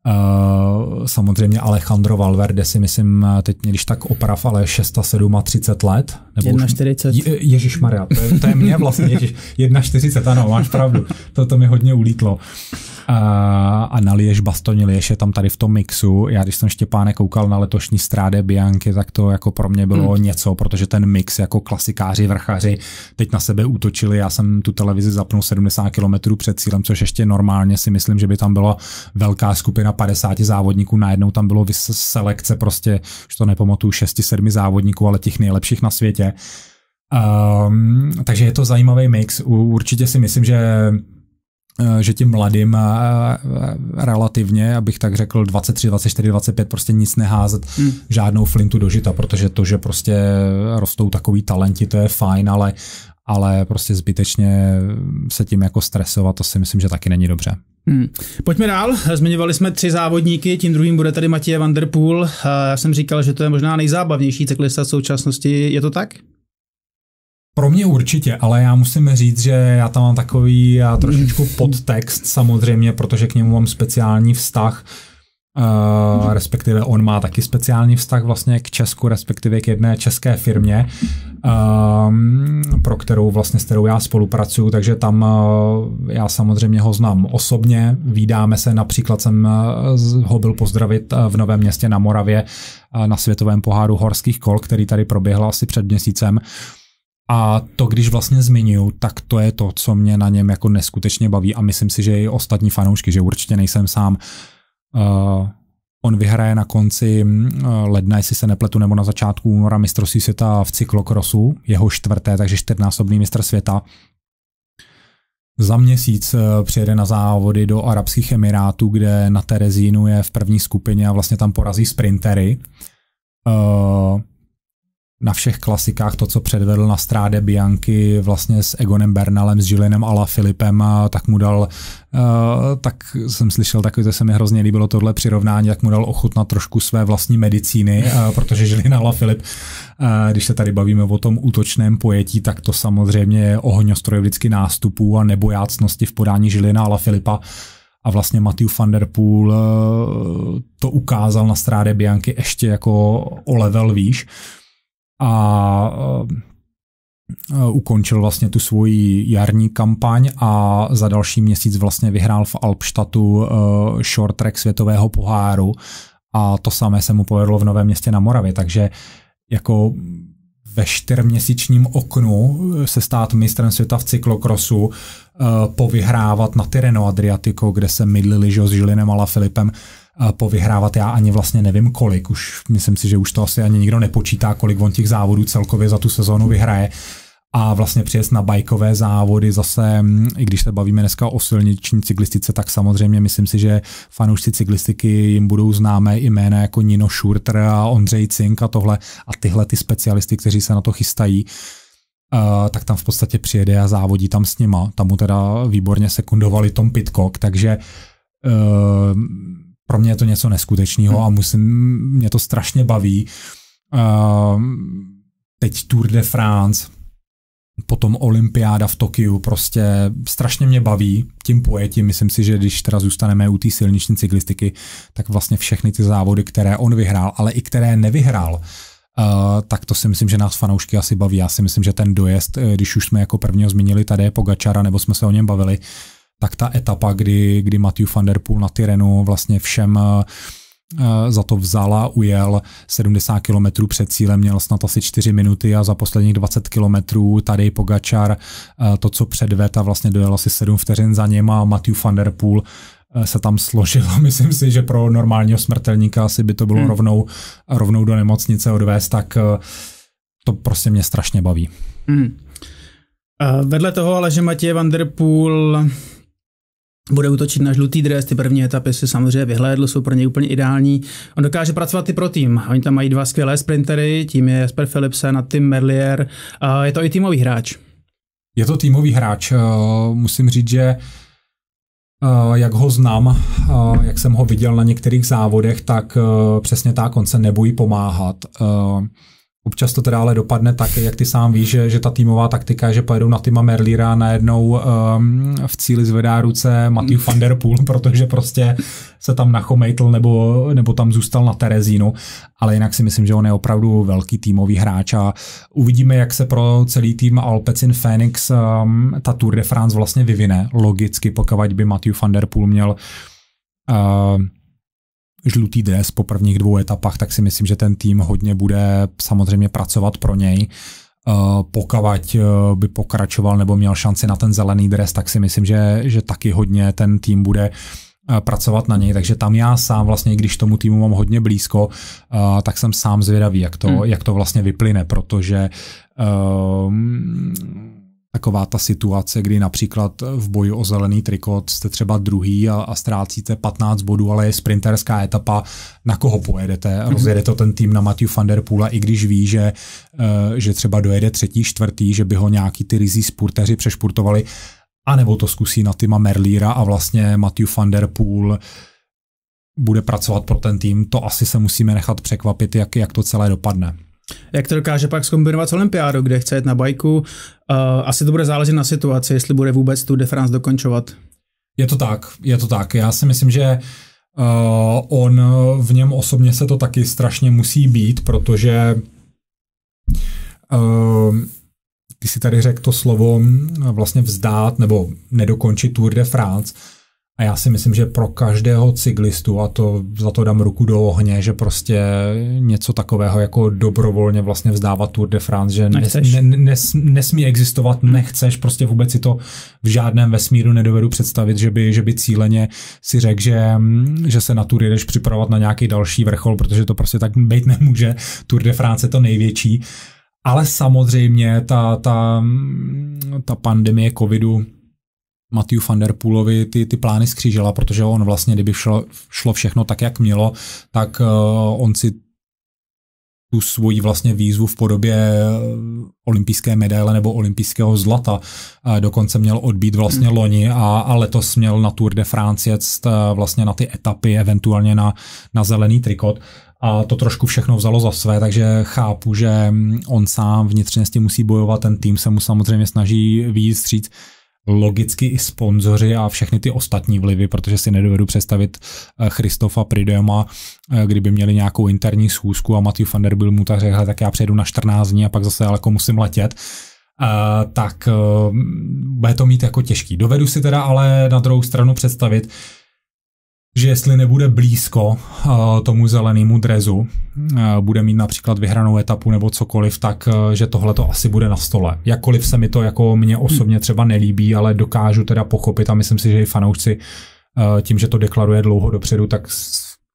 Uh, samozřejmě Alejandro Valverde si myslím eh, teď když tak oprav, ale 6 a 30 let. Nebo 40. Je, Ježíš Maria, to je, to je mě vlastně, Ježíš, 40, ano, máš pravdu, to, to mi hodně ulítlo. Uh, a naliješ Bastoni, Liež je tam tady v tom mixu. Já když jsem Štěpáne koukal na letošní stráde Bianky, tak to jako pro mě bylo mm. něco, protože ten mix jako klasikáři, vrchaři teď na sebe útočili. Já jsem tu televizi zapnul 70 km před cílem, což ještě normálně si myslím, že by tam byla velká skupina na 50 závodníků, najednou tam bylo selekce prostě, už to nepamatuju, 6-7 závodníků, ale těch nejlepších na světě. Um, takže je to zajímavý mix. Určitě si myslím, že eh, že tím mladým eh, eh, relativně, abych tak řekl, 23, 24, 25, prostě nic neházet, hmm. žádnou flintu do žita, protože to, že prostě rostou takový talenti, to je fajn, ale ale prostě zbytečně se tím jako stresovat, to si myslím, že taky není dobře. Hmm. Pojďme dál. Zmiňovali jsme tři závodníky, tím druhým bude tady Matěj Vanderpool. Eh, já jsem říkal, že to je možná nejzábavnější cyklista v současnosti. Je to tak? Pro mě určitě, ale já musím říct, že já tam mám takový já trošičku hmm. podtext samozřejmě, protože k němu mám speciální vztah Eh, respektive on má taky speciální vztah vlastně k Česku, respektive k jedné české firmě, um, pro kterou vlastně s kterou já spolupracuju, takže tam uh, já samozřejmě ho znám osobně, vídáme se, například jsem uh, ho byl pozdravit v Novém městě na Moravě na světovém poháru horských kol, který tady proběhl asi před měsícem. A to, když vlastně zmiňuju, tak to je to, co mě na něm jako neskutečně baví a myslím si, že i ostatní fanoušky, že určitě nejsem sám. Uh, Eh, on vyhraje na konci eh, ledna, jestli se nepletu, nebo na začátku února mistrovství světa v cyklokrosu, jeho čtvrté, takže čtyřnásobný mistr světa. Za měsíc eh, přijede na závody do Arabských Emirátů, kde na Terezínu je v první skupině a vlastně tam porazí sprintery. Uh, na všech klasikách to, co předvedl na stráde Bianky vlastně s Egonem Bernalem, s Julienem a Filipem, a tak mu dal, uh, tak jsem slyšel takový, to se mi hrozně líbilo tohle přirovnání, jak mu dal ochutnat trošku své vlastní medicíny, uh, protože Julien a Filip, uh, když se tady bavíme o tom útočném pojetí, tak to samozřejmě je ohňostroj vždycky nástupů a nebojácnosti v podání žilina a Filipa. A vlastně Matthew van der Poel to ukázal na stráde Bianky ještě jako o level výš a eh, ukončil vlastně tu svoji jarní kampaň a za další měsíc vlastně vyhrál v Alpštatu eh, short track světového poháru a to samé se mu povedlo v Novém městě na Moravě, takže jako ve čtyřměsíčním oknu se stát mistrem světa v cyklokrosu, eh, povyhrávat na Tyreno Adriatico, kde se mydlili že, s Žilinem a Filipem, povyhrávat. Já ani vlastně nevím kolik, už myslím si, že už to asi ani nikdo nepočítá, kolik on těch závodů celkově za tu sezónu vyhraje. A vlastně přijet na bajkové závody zase, mm, i když se bavíme dneska o silniční cyklistice, tak samozřejmě myslím si, že fanoušci cyklistiky jim budou známé jména jako Nino Schurter a Ondřej Cink a tohle a tyhle ty specialisty, kteří se na to chystají. Uh, tak tam v podstatě přijede a závodí tam s nima. Tam mu teda výborně sekundovali Tom Pitcock, takže uh, pro mě je to něco neskutečného hmm. a musím, mě to strašně baví. Uh, teď Tour de France, potom olympiáda v Tokiu, prostě strašně mě baví tím pojetím. Myslím si, že když teda zůstaneme u té silniční cyklistiky, tak vlastně všechny ty závody, které on vyhrál, ale i které nevyhrál, Uh, tak to si myslím, že nás fanoušky asi baví. Já si myslím, že ten dojezd, eh, když už jsme jako prvního zmínili tady Pogačara, nebo jsme se o něm bavili, tak ta etapa, kdy, kdy Matthew van der Poel na Tyrenu vlastně všem eh, eh, za to vzala, ujel 70 km před cílem, měl snad asi 4 minuty a za posledních 20 km tady Pogačar eh, to, co předved a vlastně dojel asi 7 vteřin za něm a Matthew van der Poel se tam složilo. Myslím si, že pro normálního smrtelníka asi by to bylo hmm. rovnou, rovnou do nemocnice odvést, tak to prostě mě strašně baví. Hmm. Vedle toho ale, že Matěj Van Der Poel bude útočit na žlutý dres, ty první etapy si samozřejmě vyhlédl, jsou pro něj úplně ideální. On dokáže pracovat i pro tým. Oni tam mají dva skvělé sprintery, tím je Jasper Philipsen a Tim Merlier. Je to i týmový hráč. Je to týmový hráč. Eh, musím říct, že eh, jak ho znám, eh, jak jsem ho viděl na některých závodech, tak přesně tak, on se nebojí pomáhat. Občas to teda ale dopadne tak, jak ty sám víš, že, že ta týmová taktika, že pojedou na týma Merlíra najednou um, v cíli zvedá ruce Matthew van der Poel, protože prostě se tam nachomejtl nebo, nebo tam zůstal na Terezínu, ale jinak si myslím, že on je opravdu velký týmový hráč a uvidíme, jak se pro celý tým Alpecin Phoenix um, ehm, ta Tour de France vlastně vyvine, logicky, pokud by Matthew van der Poel měl uh, žlutý dres po prvních dvou etapách, tak si myslím, že ten tým hodně bude samozřejmě pracovat pro něj. Eh, pokavať eh, by pokračoval nebo měl šanci na ten zelený dres, tak si myslím, že, že taky hodně ten tým bude eh, pracovat na něj, takže tam já sám vlastně, když tomu týmu mám hodně blízko, tak jsem sám zvědavý, jak to, hmm. jak to vlastně vyplyne, protože um, taková ta situace, kdy například v boji o zelený trikot jste třeba druhý a, a ztrácíte 15 bodů, ale je sprinterská etapa, na koho pojedete. Mhm. Rozjede to ten tým na Matthew van der Poole, i když ví, že, eh, že třeba dojede třetí, čtvrtý, že by ho nějaký ty rizí spurteři přešpurtovali, anebo to zkusí na týma Merlíra a vlastně Matthew van der Poel bude pracovat pro ten tým. To asi se musíme nechat překvapit, jak, jak to celé dopadne. Jak to dokáže pak zkombinovat s olympiádou, kde chce jet na bajku? Uh, asi to bude záležet na situaci, jestli bude vůbec tu de France dokončovat. Je to tak, je to tak. Já si myslím, že uh, on v něm osobně se to taky strašně musí být, protože uh, ty si tady řekl to slovo eh, vlastně vzdát nebo nedokončit Tour de France. Uh, a já si myslím, že pro každého cyklistu, a to za to dám ruku do ohně, že prostě něco takového jako dobrovolně vlastně vzdávat Tour de France, že nes, nes, nesmí existovat, hmm. nechceš, prostě vůbec si to v žádném vesmíru nedovedu představit, že by, že by cíleně si řekl, že, že se na Tour jedeš připravovat na nějaký další vrchol, protože to prostě tak být nemůže. Tour de France je to největší. Ale samozřejmě ta, ta, ta pandemie covidu Matthew van der Poolovi ty, ty plány skřížela, protože on vlastně, kdyby šlo, šlo všechno tak, jak mělo, tak uh, on si tu svoji vlastně výzvu v podobě eh, olympijské medaile nebo olympijského zlata. Eh, dokonce měl odbít vlastně hmm. loni a, a letos měl na Tour de France jet vlastně na ty etapy, eventuálně na, na zelený trikot. A to trošku všechno vzalo za své, takže chápu, že mm, on sám vnitřně s tím musí bojovat, ten tým se mu samozřejmě snaží výjít stříc logicky i sponzoři a všechny ty ostatní vlivy, protože si nedovedu představit eh, Christofa Pridema, eh, kdyby měli nějakou interní schůzku a Matthew van der Bill mu tak řekl, tak já přejdu na 14 dní a pak zase daleko musím letět. Eh, tak bude to mít jako těžký. Dovedu si teda ale na druhou stranu představit, že jestli nebude blízko eh, tomu zelenému drezu, eh, bude mít například vyhranou etapu nebo cokoliv, tak eh, že tohle to asi bude na stole. Jakkoliv se mi to jako mě hm. osobně třeba nelíbí, ale dokážu teda pochopit a myslím si, že i fanoušci tím, že to deklaruje dlouho dopředu, tak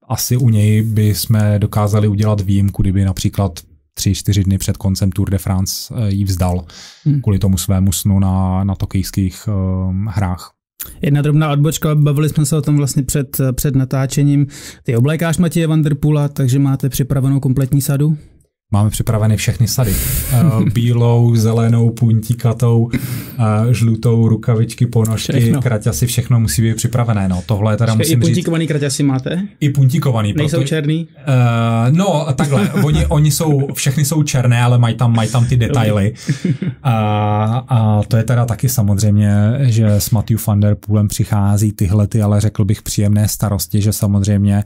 asi u něj by jsme dokázali udělat výjimku, kdyby například tři, čtyři dny před koncem Tour de France jí vzdal hmm. kvůli tomu svému snu na, na tokijských uh, hrách. Jedna drobná odbočka, bavili jsme se o tom vlastně před, před natáčením. Ty oblékáš Matěje Vanderpula, takže máte připravenou kompletní sadu? Máme připraveny všechny sady. Eh, bílou, zelenou, puntíkatou, eh, žlutou, rukavičky, ponožky, všechno. kraťasy, všechno musí být připravené. No, tohle je teda Vše musím I puntíkovaný říct, kraťasy máte? I puntíkovaný. Nejsou proto, černý? Uh, no, takhle, oni, oni jsou, všechny jsou černé, ale mají tam, mají tam ty detaily. A, a to je teda taky samozřejmě, že s Matthew van der Poolem přichází tyhle ty, ale řekl bych příjemné starosti, že samozřejmě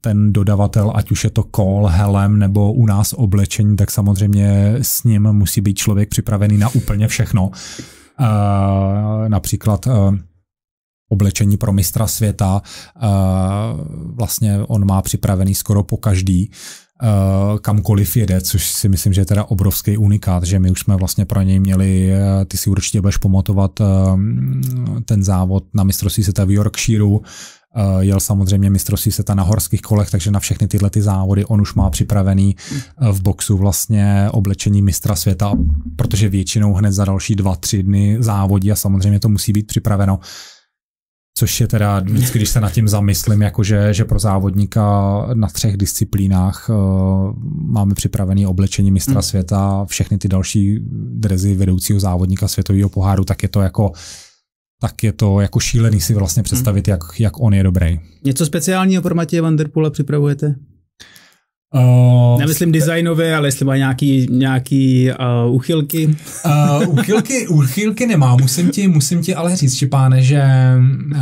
ten dodavatel, ať už je to kol, helem nebo u nás oblečení, tak samozřejmě s ním musí být člověk připravený na úplně všechno. Například eh, oblečení pro mistra světa, eh, vlastně on má připravený skoro po každý eh, kamkoliv jede, což si myslím, že je teda obrovský unikát, že my už jsme vlastně pro něj měli, ty si určitě budeš pamatovat ten závod na mistrovství světa v Yorkshireu, Eh, jel samozřejmě mistrovství světa na horských kolech, takže na všechny tyhle ty závody on už má připravený eh, v boxu vlastně oblečení mistra světa, protože většinou hned za další dva, tři dny závodí a samozřejmě to musí být připraveno. Což je teda, vždycky, když se nad tím zamyslím, jakože že pro závodníka na třech disciplínách uh, máme připravené oblečení mistra mm. světa, všechny ty další drezy vedoucího závodníka světového poháru, tak je to jako tak je to jako šílený si vlastně představit, hmm. jak, jak on je dobrý. Něco speciálního pro Matěje Vanderpula připravujete? Uh, Nemyslím designové, ale jestli má nějaký, nějaký uh, uchylky. uh, uchylky. Uchylky nemá, musím ti, musím ti ale říct, Štěpáne, že uh,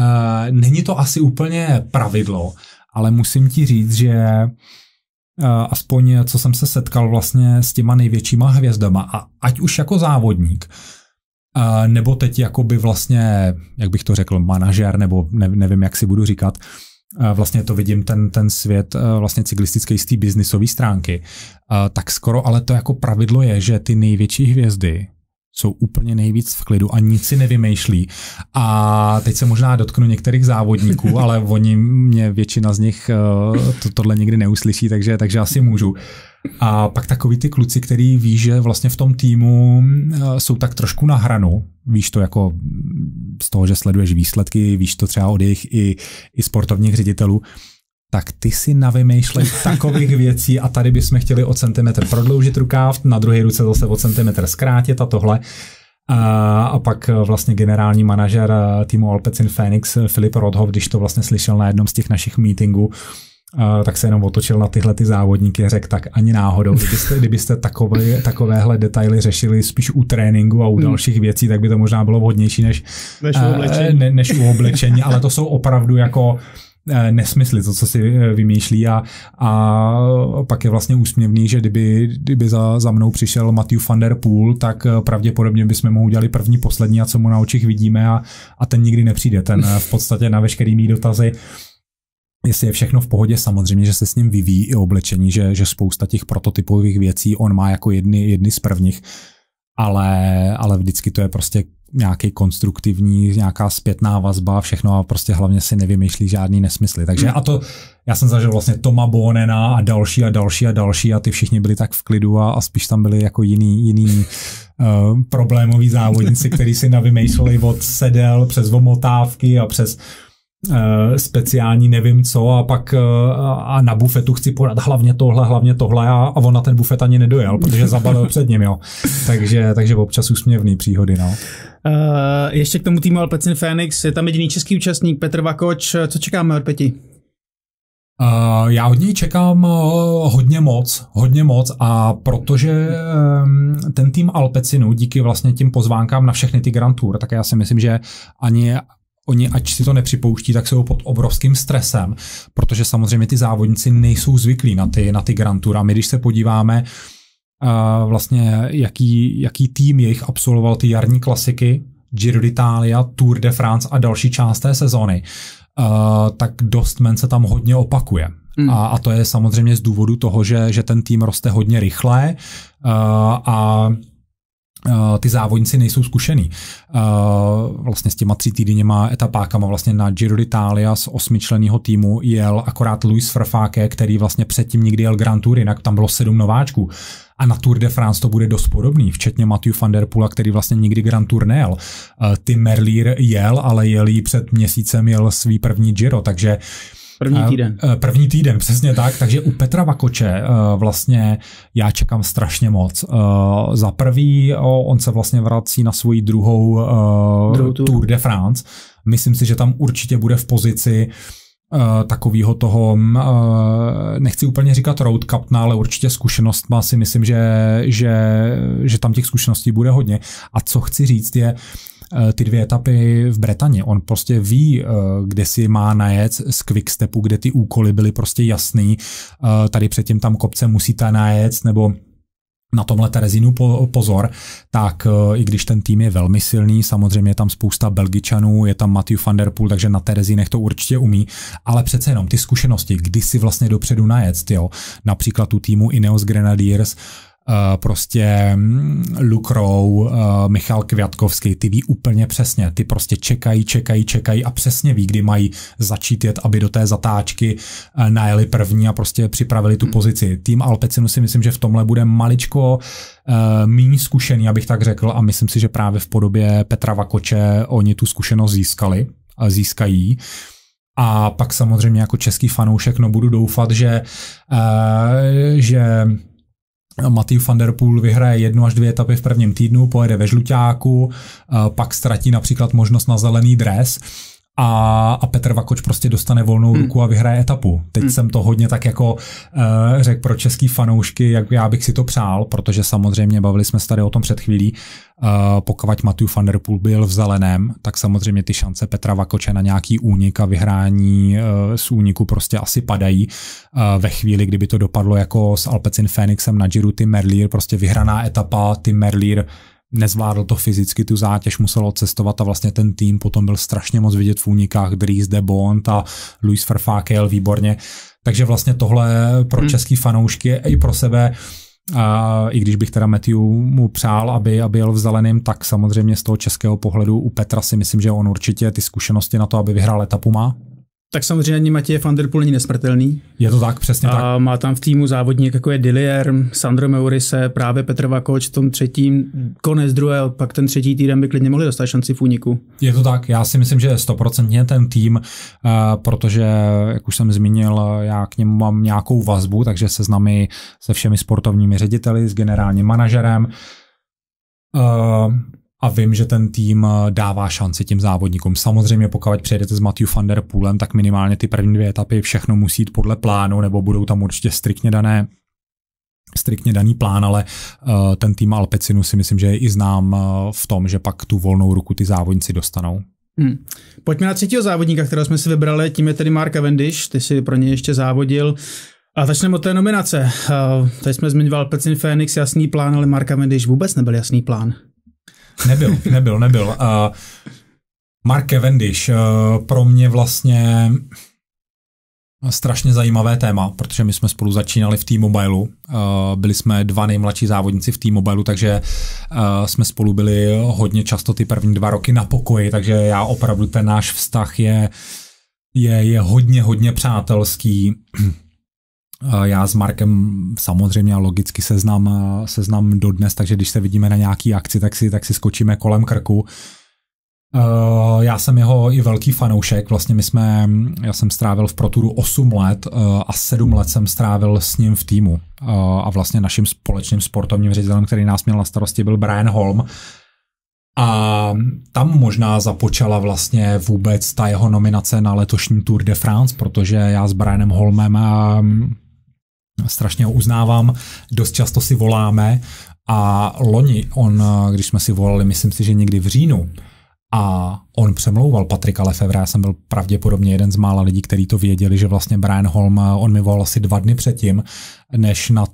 není to asi úplně pravidlo, ale musím ti říct, že uh, aspoň co jsem se setkal vlastně s těma největšíma hvězdama, a ať už jako závodník, uh, nebo teď jakoby vlastně, jak bych to řekl, manažer, nebo nevím, jak si budu říkat, vlastně to vidím ten, ten svět vlastně cyklistický z té biznisové stránky, tak skoro ale to jako pravidlo je, že ty největší hvězdy jsou úplně nejvíc v klidu a nic si nevymýšlí. A teď se možná dotknu některých závodníků, ale oni mě, většina z nich eh, to, tohle nikdy neuslyší, takže, takže asi můžu. A pak takový ty kluci, který ví, že vlastně v tom týmu eh, jsou tak trošku na hranu, víš to jako z toho, že sleduješ výsledky, víš to třeba od jejich i, i sportovních ředitelů, tak ty si navymýšlej takových věcí a tady bychom chtěli o centimetr prodloužit rukáv, na druhé ruce zase o centimetr zkrátit a tohle. A, a pak eh, vlastně generální manažer eh, týmu Alpecin Phoenix eh, Filip Rodhoff, když to vlastně slyšel na jednom z těch našich meetingů, tak se jenom otočil na tyhle ty závodníky a řekl, tak ani náhodou, kdybyste, kdybyste takové, takovéhle detaily řešili spíš u tréninku a u hmm. dalších věcí, tak by to možná bylo vhodnější než, než, u, oblečení. ne, než u oblečení, ale to jsou opravdu jako Eh, nesmysly, to, co si eh, vymýšlí a, a pak je vlastně úsměvný, že kdyby, kdyby za, za mnou přišel Matthew van der Poel, tak eh, pravděpodobně bychom mu udělali první, poslední a co mu na očích vidíme a, a ten nikdy nepřijde. Ten v podstatě na veškerý mý dotazy jestli je všechno v pohodě, samozřejmě, že se s ním vyvíjí i oblečení, že, že spousta těch prototypových věcí on má jako jedny, jedny z prvních ale, ale vždycky to je prostě nějaký konstruktivní, nějaká zpětná vazba, všechno a prostě hlavně si nevymýšlí žádný nesmysly. Takže hmm. a to, já jsem zažil vlastně Toma Bonena a další a další a další a ty všichni byli tak v klidu a, a spíš tam byli jako jiný, jiný uh, problémový závodníci, který si navymýšleli od sedel přes omotávky a přes Eh, speciální nevím co a pak eh, a na bufetu chci podat hlavně tohle, hlavně tohle a, a on na ten bufet ani nedojel, protože zabalil před ním, jo. Takže, takže občas úsměvný příhody, no. Uh, ještě k tomu týmu Alpecin Phoenix, je tam jediný český účastník Petr Vakoč, co čekáme od Peti? Uh, já od něj čekám uh, hodně moc, hodně moc a protože um, ten tým Alpecinu díky vlastně tím pozvánkám na všechny ty Grand Tour, tak já si myslím, že ani oni, ať si to nepřipouští, tak jsou pod obrovským stresem, protože samozřejmě ty závodníci nejsou zvyklí na ty, na ty Grand Tour. A my, když se podíváme, eh, vlastně, jaký, jaký tým jejich absolvoval ty jarní klasiky, Giro d'Italia, Tour de France a další část té sezony, eh, tak dost men se tam hodně opakuje. Mm. A, a to je samozřejmě z důvodu toho, že, že ten tým roste hodně rychle eh, a, a Eh, ty závodníci nejsou zkušený. Eh, vlastně s těma tři týdněma etapákama vlastně na Giro d'Italia z osmičleného týmu jel akorát Luis Frfáke, který vlastně předtím nikdy jel Grand Tour, jinak tam bylo sedm nováčků. A na Tour de France to bude dost podobný, včetně Matthew van der Pula, který vlastně nikdy Grand Tour nejel. Eh, Tim Merlier jel, ale jel jí před měsícem, jel svý první Giro, takže uh, První týden. Eh, první týden, přesně tak. Takže u Petra Vakoče eh, vlastně já čekám strašně moc. Eh, za prvý, on se vlastně vrací na svoji druhou, druhou tour. tour de France. Myslím si, že tam určitě bude v pozici takového toho, mm, nechci úplně říkat road captain, ale určitě zkušenost má. si myslím, že, že, že tam těch zkušeností bude hodně. A co chci říct je, Eh, ty dvě etapy v Bretaně. On prostě ví, eh, kde si má najet z quickstepu, kde ty úkoly byly prostě jasný. Eh, tady předtím tam kopce musíte najet, nebo na tomhle Terezinu pozor, tak i když ten tým je velmi silný, samozřejmě je tam spousta Belgičanů, je tam Matthew van der Poel, takže na Terezinech to určitě umí, ale přece jenom ty zkušenosti, kdy si vlastně dopředu najet, jo, například tu týmu Ineos Grenadiers, uh, Eh, prostě hm, Lukrou, eh, Michal Květkovský, ty ví úplně přesně. Ty prostě čekají, čekají, čekají a přesně ví, kdy mají začít jet, aby do té zatáčky eh, najeli první a prostě připravili tu hmm. pozici. Tým Alpecinu si myslím, že v tomhle bude maličko méně zkušený, abych tak řekl, a myslím si, že právě v podobě Petra Vakoče oni tu zkušenost získali, získají. A pak samozřejmě jako český fanoušek, no budu doufat, že, že Matthew van der Poel vyhraje jednu až dvě etapy v prvním týdnu, pojede ve žluťáku, eh, pak ztratí například možnost na zelený dres a, a Petr Vakoč prostě dostane volnou hmm. ruku a vyhraje etapu. Teď hmm. jsem to hodně tak jako uh, řekl pro český fanoušky, jak já bych si to přál, protože samozřejmě bavili jsme se tady o tom před chvílí, uh, pokud Matthew van der Poel byl v zeleném, tak samozřejmě ty šance Petra Vakoče na nějaký únik a vyhrání uh, z úniku prostě asi padají. Uh, ve chvíli, kdyby to dopadlo jako s Alpecin Fénixem na Giro, ty Merlier, prostě vyhraná etapa, ty Merlier nezvládl to fyzicky, tu zátěž musel cestovat a vlastně ten tým potom byl strašně moc vidět v únikách Dries de Bond a Luis Verfakel výborně. Takže vlastně tohle pro hmm. český fanoušky i pro sebe a i když bych teda Matthew mu přál, aby, aby jel v zeleným, tak samozřejmě z toho českého pohledu u Petra si myslím, že on určitě ty zkušenosti na to, aby vyhrál etapu má. Tak samozřejmě ani Matěj van der Poel není nesmrtelný. Je to tak, přesně tak. A má tam v týmu závodník jako je Dillier, Sandro Meurise, právě Petr Vakoč v tom třetím, konec druhé, pak ten třetí týden by klidně mohli dostat šanci v úniku. Je to tak, já si myslím, že stoprocentně ten tým, eh, protože, jak už jsem zmínil, já k němu mám nějakou vazbu, takže se znamy se všemi sportovními řediteli, s generálním manažerem. Eh, a vím, že ten tým eh, dává šanci těm závodníkům. Samozřejmě pokud přejdete s Matthew van der Poolem, tak minimálně ty první dvě etapy všechno musí jít podle plánu, nebo budou tam určitě striktně dané striktně daný plán, ale uh, ten tým Alpecinu si myslím, že je i znám uh, v tom, že pak tu volnou ruku ty závodníci dostanou. Hmm. Pojďme na třetího závodníka, kterého jsme si vybrali, tím je tedy Mark Cavendish, ty si pro něj ještě závodil. A začneme od té nominace. Uh, tady jsme zmiňoval alpecin Fénix, jasný plán, ale Mark Cavendish vůbec nebyl jasný plán. Nebyl, nebyl, nebyl. Uh, Mark Cavendish, uh, pro mě vlastně strašně zajímavé téma, protože my jsme spolu začínali v T-Mobileu, uh, eh, byli jsme dva nejmladší závodníci v T-Mobileu, takže uh, jsme spolu byli hodně často ty první dva roky na pokoji, takže já opravdu ten náš vztah je, je, je hodně, hodně přátelský. Já s Markem samozřejmě logicky seznam, seznam dodnes, takže když se vidíme na nějaký akci, tak si, tak si skočíme kolem krku. Eh, já jsem jeho i velký fanoušek, vlastně my jsme, já jsem strávil v Proturu 8 let eh, a 7 let jsem strávil s ním v týmu eh, a vlastně naším společným sportovním ředitelem, který nás měl na starosti, byl Brian Holm a tam možná započala vlastně vůbec ta jeho nominace na letošní Tour de France, protože já s Brianem Holmem strašně ho uznávám, dost často si voláme a loni on, když jsme si volali, myslím si, že někdy v říjnu, a on přemlouval Patrika Lefevra. Já jsem byl pravděpodobně jeden z mála lidí, kteří to věděli, že vlastně Brian Holm, on mi volal asi dva dny předtím, než na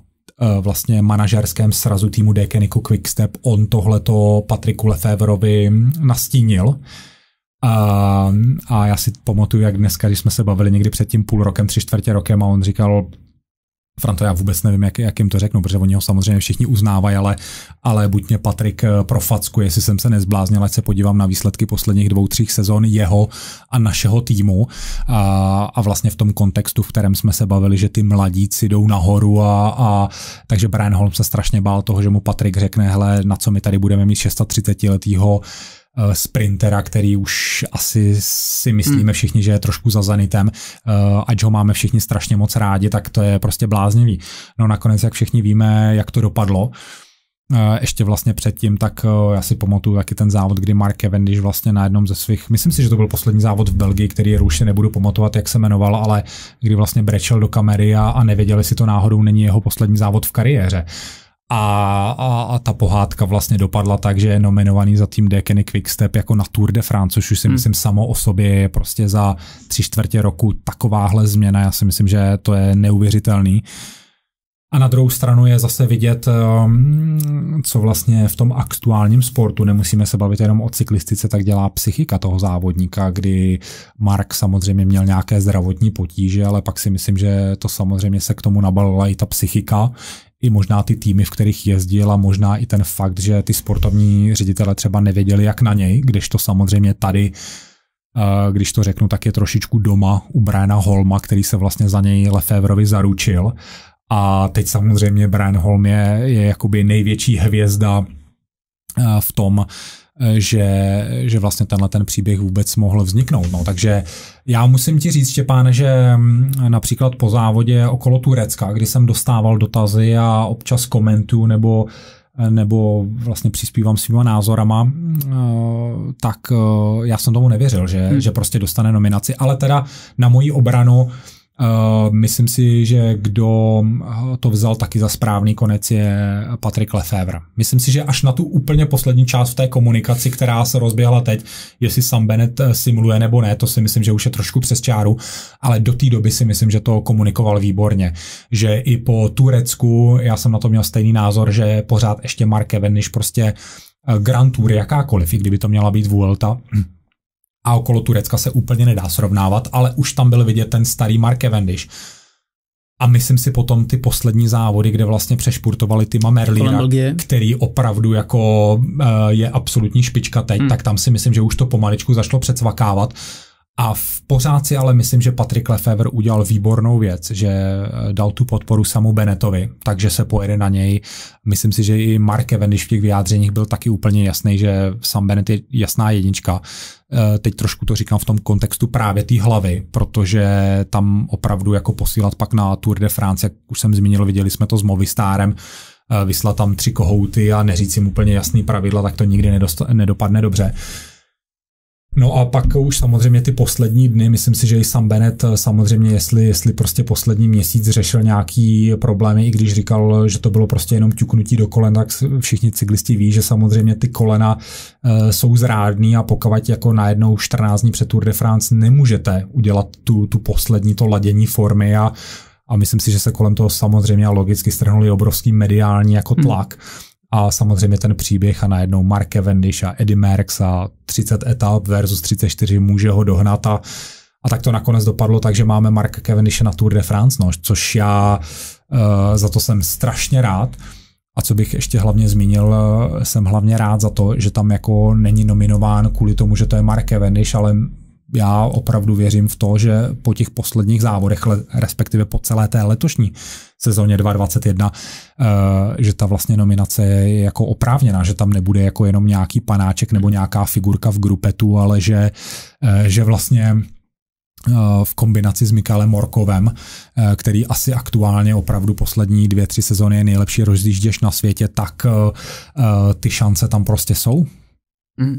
eh, vlastně manažerském srazu týmu Dekeniku Quickstep on tohleto Patriku Lefevrovi nastínil. A, a já si pamatuju, jak dneska, když jsme se bavili někdy před tím půl rokem, tři čtvrtě rokem a on říkal, Franto, já vůbec nevím, jak, jak jim to řeknu, protože oni ho samozřejmě všichni uznávají, ale, ale buď mě Patrik eh, profacku, jestli jsem se nezbláznil, ať se podívám na výsledky posledních dvou, třích sezon jeho a našeho týmu a, a vlastně v tom kontextu, v kterém jsme se bavili, že ty mladíci jdou nahoru a, a takže Brian Holm se strašně bál toho, že mu Patrik řekne, hele, na co my tady budeme mít 630 letýho Eh, sprintera, který už asi si myslíme hmm. všichni, že je trošku za Zenitem, eh, ať ho máme všichni strašně moc rádi, tak to je prostě bláznivý. No nakonec, jak všichni víme, jak to dopadlo, eh, ještě vlastně předtím, tak já si pamatuju taky ten závod, kdy Mark Cavendish vlastně na jednom ze svých, myslím si, že to byl poslední závod v Belgii, který je rušně nebudu pamatovat, jak se jmenoval, ale kdy vlastně brečel do kamery a, a nevěděli si to náhodou není jeho poslední závod v kariéře. Uh, a, a, a ta pohádka vlastně dopadla tak, že je nominovaný za tým Dekeny Quickstep jako na Tour de France, což už si hmm. myslím samo o sobě je prostě za tři čtvrtě roku takováhle změna, já si myslím, že to je neuvěřitelný. A na druhou stranu je zase vidět, um, co vlastně v tom aktuálním sportu, nemusíme se bavit jenom o cyklistice, tak dělá psychika toho závodníka, kdy Mark samozřejmě měl nějaké zdravotní potíže, ale pak si myslím, že to samozřejmě se k tomu nabalila i ta psychika, i možná ty týmy, v kterých jezdil a možná i ten fakt, že ty sportovní ředitele třeba nevěděli, jak na něj, když to samozřejmě tady eh, když to řeknu, tak je trošičku doma u Briana Holma, který se vlastně za něj Lefevrovi zaručil. A teď samozřejmě Brian Holm je, je jakoby největší hvězda eh, v tom, že, že vlastně tenhle ten příběh vůbec mohl vzniknout. No, takže já musím ti říct, Štěpán, že mm, například po závodě okolo Turecka, kdy jsem dostával dotazy a občas komentu nebo nebo vlastně přispívám svýma názorama, mm, tak eh, já jsem tomu nevěřil, že, hmm. že prostě dostane nominaci. Ale teda na moji obranu Eh, myslím si, že kdo eh, to vzal taky za správný konec je Patrick Lefebvre. Myslím si, že až na tu úplně poslední část v té komunikaci, která se rozběhla teď, jestli Sam Bennett eh, simuluje nebo ne, to si myslím, že už je trošku přes čáru, ale do té doby si myslím, že to komunikoval výborně. Že i po Turecku, já jsem na to měl stejný názor, že pořád ještě Mark než prostě Grand Tour jakákoliv, i kdyby to měla být Vuelta, hm, a okolo Turecka se úplně nedá srovnávat, ale už tam byl vidět ten starý Mark Cavendish. A myslím si potom ty poslední závody, kde vlastně přešpurtovali Tima Merlina, který opravdu jako eh, je absolutní špička teď, hmm. tak tam si myslím, že už to pomaličku zašlo předsvakávat. A v pořád si ale myslím, že Patrick Lefebvre udělal výbornou věc, že eh, dal tu podporu samu Benetovi, takže se pojede na něj. Myslím si, že i Mark když v těch vyjádřeních byl taky úplně jasný, že sam Benet je jasná jednička. Eh, teď trošku to říkám v tom kontextu právě té hlavy, protože tam opravdu jako posílat pak na Tour de France, jak už jsem zmínil, viděli jsme to s Movistárem, eh, vyslat tam tři kohouty a neříct jim úplně jasný pravidla, tak to nikdy nedost- nedopadne dobře. No a pak už samozřejmě ty poslední dny, myslím si, že i sam Bennett eh, samozřejmě, jestli, jestli prostě poslední měsíc řešil nějaký problémy, i když říkal, že to bylo prostě jenom ťuknutí do kolen, tak všichni cyklisti ví, že samozřejmě ty kolena e, jsou zrádný a pokud jako najednou 14 dní před Tour de France nemůžete udělat tu, tu poslední, to ladění formy a a myslím si, že se kolem toho samozřejmě a logicky strhnuli obrovský mediální jako hmm. tlak. Hmm a samozřejmě ten příběh a najednou Mark Cavendish a Eddie Merckx a 30 etap versus 34 může ho dohnat a, a tak to nakonec dopadlo, takže máme Marka Cavendish na Tour de France, no, což já uh, za to jsem strašně rád. A co bych ještě hlavně zmínil, eh, jsem hlavně rád za to, že tam jako není nominován kvůli tomu, že to je Mark Cavendish, ale já opravdu věřím v to, že po těch posledních závodech, respektive po celé té letošní sezóně 2021, eh, že ta vlastně nominace je jako oprávněná, že tam nebude jako jenom nějaký panáček nebo nějaká figurka v grupetu, ale že, eh, že vlastně eh, v kombinaci s Mikalem Morkovem, který asi aktuálně opravdu poslední dvě, tři sezóny je nejlepší rozjížděš na světě, tak ty šance tam prostě jsou? Mm.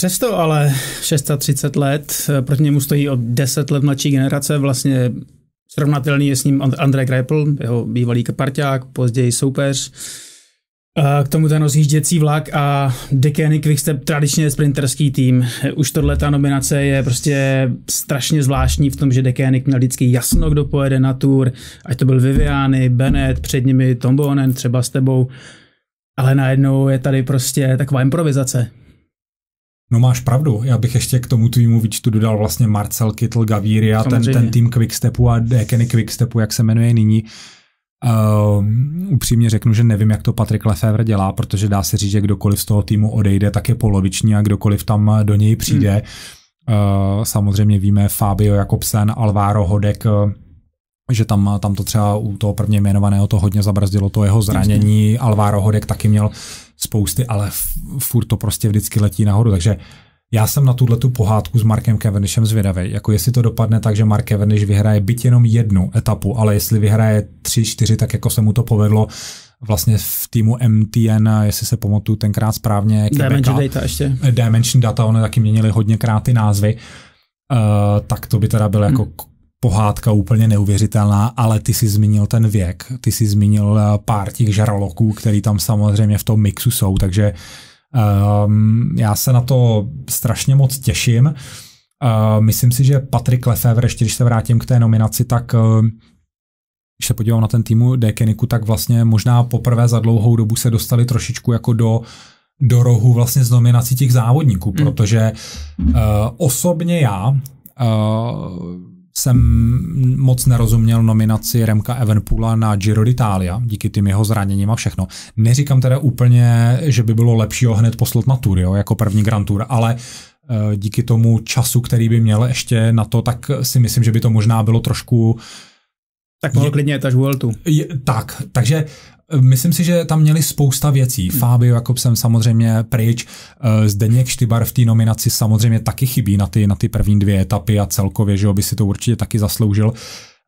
Přesto ale 630 let, eh, proti němu stojí o 10 let mladší generace, vlastně srovnatelný je s ním Andrej Greipel, jeho bývalý parťák, později soupeř. K tomu ten rozjížděcí vlak a Dekény Quickstep, tradičně sprinterský tým. Už tohle ta nominace je prostě strašně zvláštní v tom, že Dekény měl vždycky jasno, kdo pojede na tour, ať to byl Viviany, Bennett, před nimi Tombonen, třeba s tebou. Ale najednou je tady prostě taková improvizace. No máš pravdu, já bych ještě k tomu tvýmu výčtu dodal vlastně Marcel Kittel, Gaviri a ten, ten tým Quickstepu a Dekeny Quickstepu, jak se jmenuje nyní. Uh, upřímně řeknu, že nevím, jak to Patrick Lefevre dělá, protože dá se říct, že kdokoliv z toho týmu odejde, tak je poloviční a kdokoliv tam eh, do něj přijde. Mm. Uh, samozřejmě víme Fabio Jakobsen, Alvaro Hodek, uh, že tam, tam to třeba u toho prvně jmenovaného to hodně zabrzdilo to jeho zranění. Alvaro Hodek taky měl spousty, ale furt to prostě vždycky letí nahoru. Takže já jsem na tuhle tu pohádku s Markem Cavendishem zvědavý, jako jestli to dopadne tak, že Mark Cavendish vyhraje byt jenom jednu etapu, ale jestli vyhraje tři, čtyři, tak jako se mu to povedlo vlastně v týmu MTN, jestli se pamatuju tenkrát správně. Quebeca, Dimension Data ještě. Dimension Data, oni taky měnili hodněkrát ty názvy. Uh, tak to by teda byl jako hmm pohádka úplně neuvěřitelná, ale ty si zmínil ten věk, ty si zmínil eh, pár těch žraloků, který tam samozřejmě v tom mixu jsou, takže um, já se na to strašně moc těším. Uh, myslím si, že Patrick Lefevre, ještě když se vrátím k té nominaci, tak uh, když se podívám na ten týmu Dekeniku, tak vlastně možná poprvé za dlouhou dobu se dostali trošičku jako do do rohu vlastně z nominací těch závodníků, mm. protože uh, osobně já uh, jsem moc nerozuměl nominaci Remka Evenpula na Giro d'Italia, díky tím jeho zraněním a všechno. Neříkám teda úplně, že by bylo lepší ho hned poslat na Tour, jo, jako první Grand Tour, ale eh, díky tomu času, který by měl ještě na to, tak si myslím, že by to možná bylo trošku tak mohl klidně je, klidně Je, tak, takže Myslím si, že tam měli spousta věcí. Hmm. Fábio Jakobsen samozřejmě pryč, eh, Zdeněk Štybar v té nominaci samozřejmě taky chybí na ty, na ty první dvě etapy a celkově, že by si to určitě taky zasloužil.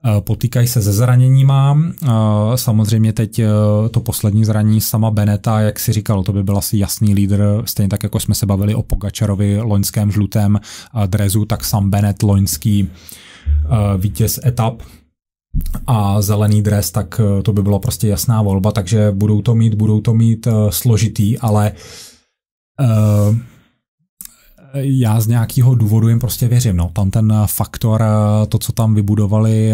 Eh, potýkají se ze zraněníma, eh, samozřejmě teď to poslední zranění sama Beneta, jak si říkal, to by byl asi jasný lídr, stejně tak jako jsme se bavili o Pogačarovi, loňském žlutém drezu, tak sam Benet, loňský vítěz etap, a zelený dres, tak eh, to by bylo prostě jasná volba, takže budou to mít, budou to mít uh, složitý, ale uh, já z nějakého důvodu jim prostě věřím. No. Tam ten faktor, to, co tam vybudovali,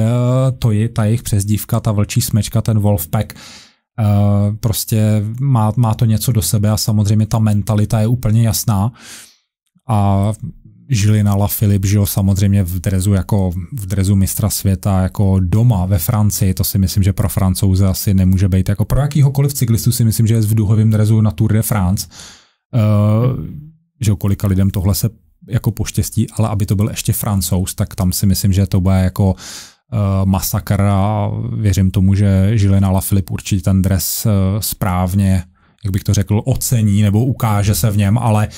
to je ta jejich přezdívka, ta vlčí smečka, ten Wolfpack, uh, prostě má, má to něco do sebe a samozřejmě ta mentalita je úplně jasná. A Žilina La že jo, samozřejmě v drezu jako v drezu mistra světa, jako doma ve Francii, to si myslím, že pro francouze asi nemůže být, jako pro jakýhokoliv cyklistu si myslím, že je v duhovém drezu na Tour de France, uh, že jo, kolika lidem tohle se jako poštěstí, ale aby to byl ještě francouz, tak tam si myslím, že to bude jako uh, masakr a věřím tomu, že Žilina La Filip určitě ten dres uh, správně, jak bych to řekl, ocení nebo ukáže se v něm, ale uh,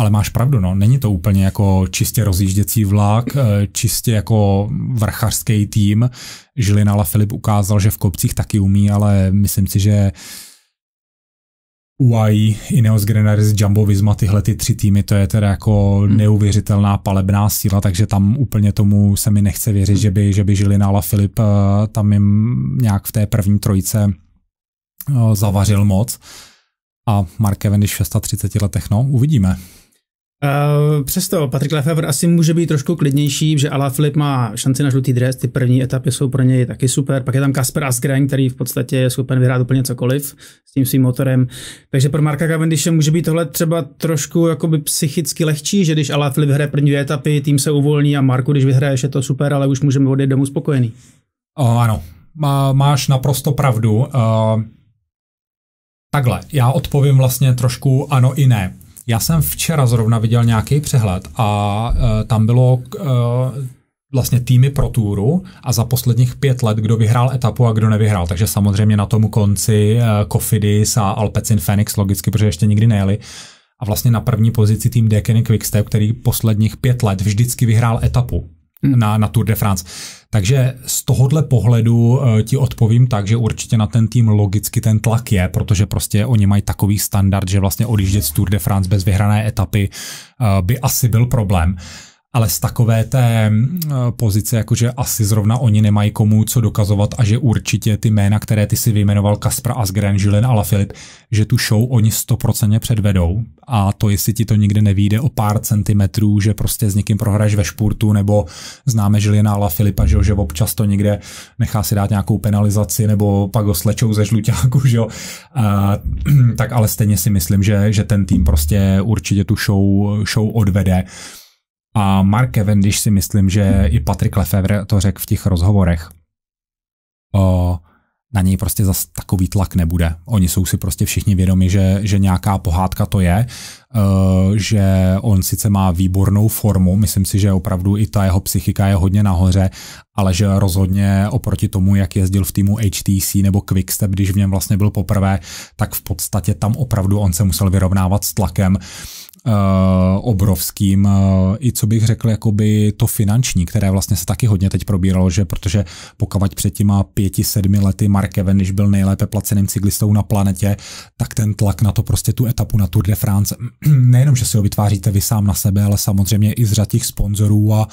ale máš pravdu, no, není to úplně jako čistě rozjížděcí vlak, eh, čistě jako vrchařský tým. Žilina La Filip ukázal, že v kopcích taky umí, ale myslím si, že UAI, Ineos Grenaris, Jumbo Visma, tyhle ty tři týmy, to je teda jako hmm. neuvěřitelná palebná síla, takže tam úplně tomu se mi nechce věřit, hmm. že by, že by Žilina La Filip eh, tam jim nějak v té první trojce eh, zavařil moc. A Mark Cavendish v 630 letech, no, uvidíme. Uh, přesto Patrick Lefevre asi může být trošku klidnější, že Ala Filip má šanci na žlutý dres, ty první etapy jsou pro něj taky super, pak je tam Kasper Asgren, který v podstatě je schopen vyhrát úplně cokoliv s tím svým motorem, takže pro Marka Cavendishe může být tohle třeba trošku jakoby psychicky lehčí, že když Ala Filip hraje první etapy, tým se uvolní a Marku, když vyhraje, je to super, ale už můžeme odjet domů spokojený. O, ano, má, máš naprosto pravdu. Uh, takhle, já odpovím vlastně trošku ano i ne. Já jsem včera zrovna viděl nějaký přehled a uh, tam bylo uh, vlastně týmy pro túru a za posledních pět let, kdo vyhrál etapu a kdo nevyhrál. Takže samozřejmě na tomu konci e, Kofidis a Alpecin Phoenix logicky, protože ještě nikdy nejeli. A vlastně na první pozici tým Deccan Quickstep, který posledních pět let vždycky vyhrál etapu na, na Tour de France. Takže z tohohle pohledu eh, ti odpovím tak, že určitě na ten tým logicky ten tlak je, protože prostě oni mají takový standard, že vlastně odjíždět z Tour de France bez vyhrané etapy eh, by asi byl problém. Uh, ale z takové té pozice, jakože asi zrovna oni nemají komu co dokazovat a že určitě ty jména, které ty si vyjmenoval, Kaspra Asgren, Žilen a Filip, že tu show oni stoprocentně předvedou a to, jestli ti to nikde nevíde o pár centimetrů, že prostě s někým prohraješ ve špurtu, nebo známe Žilina a Filipa, že, že občas to někde nechá si dát nějakou penalizaci, nebo pak ho slečou ze žluťáku, že jo. tak ale stejně si myslím, že, že ten tým prostě určitě tu show, show odvede. A Mark Cavendish si myslím, že i Patrick Lefevre to řekl v těch rozhovorech. O, na něj prostě zas takový tlak nebude. Oni jsou si prostě všichni vědomi, že, že nějaká pohádka to je, že on sice má výbornou formu, myslím si, že opravdu i ta jeho psychika je hodně nahoře, ale že rozhodně oproti tomu, jak jezdil v týmu HTC nebo Quickstep, když v něm vlastně byl poprvé, tak v podstatě tam opravdu on se musel vyrovnávat s tlakem, Eh, obrovským. Eh, I co bych řekl, jakoby to finanční, které vlastně se taky hodně teď probíralo, že protože pokavať před těma pěti, sedmi lety Mark Even, když byl nejlépe placeným cyklistou na planetě, tak ten tlak na to prostě tu etapu na Tour de France, nejenom, že si ho vytváříte vy sám na sebe, ale samozřejmě i z řad těch sponzorů a,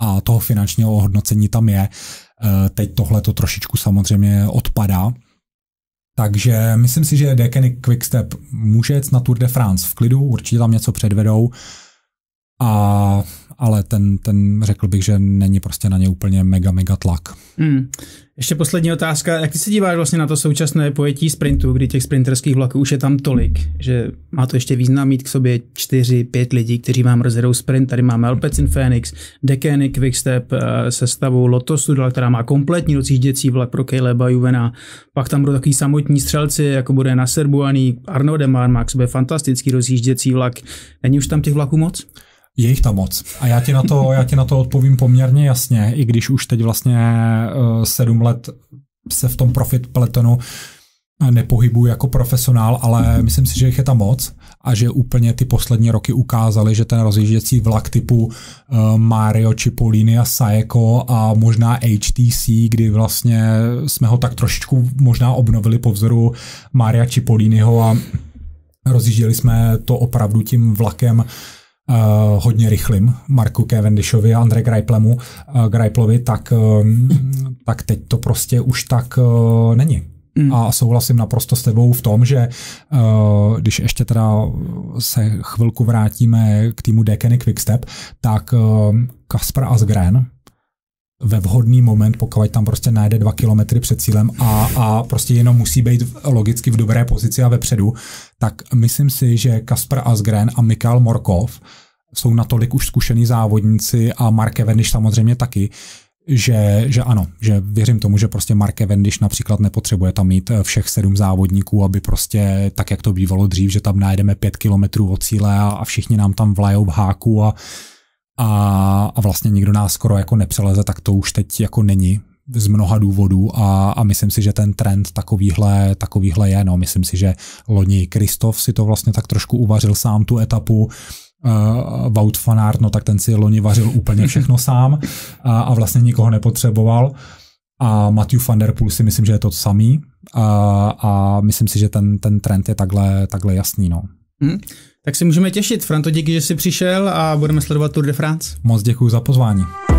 a toho finančního hodnocení tam je. Eh, teď tohle to trošičku samozřejmě odpadá, takže myslím si, že Dekeny Quickstep může jet na Tour de France v klidu, určitě tam něco předvedou a ale ten, ten řekl bych, že není prostě na ně úplně mega, mega tlak. Hmm. Ještě poslední otázka. Jak ty se díváš vlastně na to současné pojetí sprintu, kdy těch sprinterských vlaků už je tam tolik, že má to ještě význam mít k sobě 4-5 lidí, kteří vám rozjedou sprint. Tady máme Alpecin Phoenix, Dekény Quickstep, eh, sestavu Lotosu, která má kompletní rozjížděcí vlak pro Caleba Juvena. Pak tam budou takový samotní střelci, jako bude na Serbuaný Arno Demar, má k sobě fantastický rozjížděcí vlak. Není už tam těch vlaků moc? Je jich tam moc. A já ti na to, já ti na to odpovím poměrně jasně, i když už teď vlastně eh, sedm let se v tom profit peletonu eh, nepohybuji jako profesionál, ale myslím si, že jich je tam moc a že úplně ty poslední roky ukázali, že ten rozjížděcí vlak typu eh, Mario, Cipollini a Saeko a možná HTC, kdy vlastně jsme ho tak trošičku možná obnovili po vzoru Maria Cipolliniho a rozjížděli jsme to opravdu tím vlakem uh, hodně rychlým Marku Cavendishovi a Andre Greiplemu, uh, Greiplovi, tak, um, tak teď to prostě už tak uh, není. Mm. A souhlasím naprosto s tebou v tom, že uh, když ještě teda se chvilku vrátíme k týmu Dekeny Quickstep, tak uh, Kasper Asgren, ve vhodný moment, pokud tam prostě najde dva kilometry před cílem a, a prostě jenom musí být logicky v dobré pozici a vepředu, tak myslím si, že Kasper Asgren a Mikael Morkov jsou natolik už zkušený závodníci a Marke Vendiš samozřejmě taky, že, že ano, že věřím tomu, že prostě Marke Vendiš například nepotřebuje tam mít eh, všech sedm závodníků, aby prostě tak, jak to bývalo dřív, že tam najdeme pět kilometrů od cíle a, a všichni nám tam vlajou v háku a a, a vlastně nikdo nás skoro jako nepřeleze, tak to už teď jako není z mnoha důvodů a, a myslím si, že ten trend takovýhle, takovýhle je. No, myslím si, že loni Kristof si to vlastně tak trošku uvařil sám tu etapu, uh, Wout van Aert, no tak ten si loni vařil úplně všechno sám a, a vlastně nikoho nepotřeboval. A Matthew van der Poel si myslím, že je to samý a, a myslím si, že ten, ten trend je takhle, takhle jasný. No. Hmm. Tak si můžeme těšit. Franto, díky, že jsi přišel a budeme sledovat Tour de France. Moc děkuji za pozvání.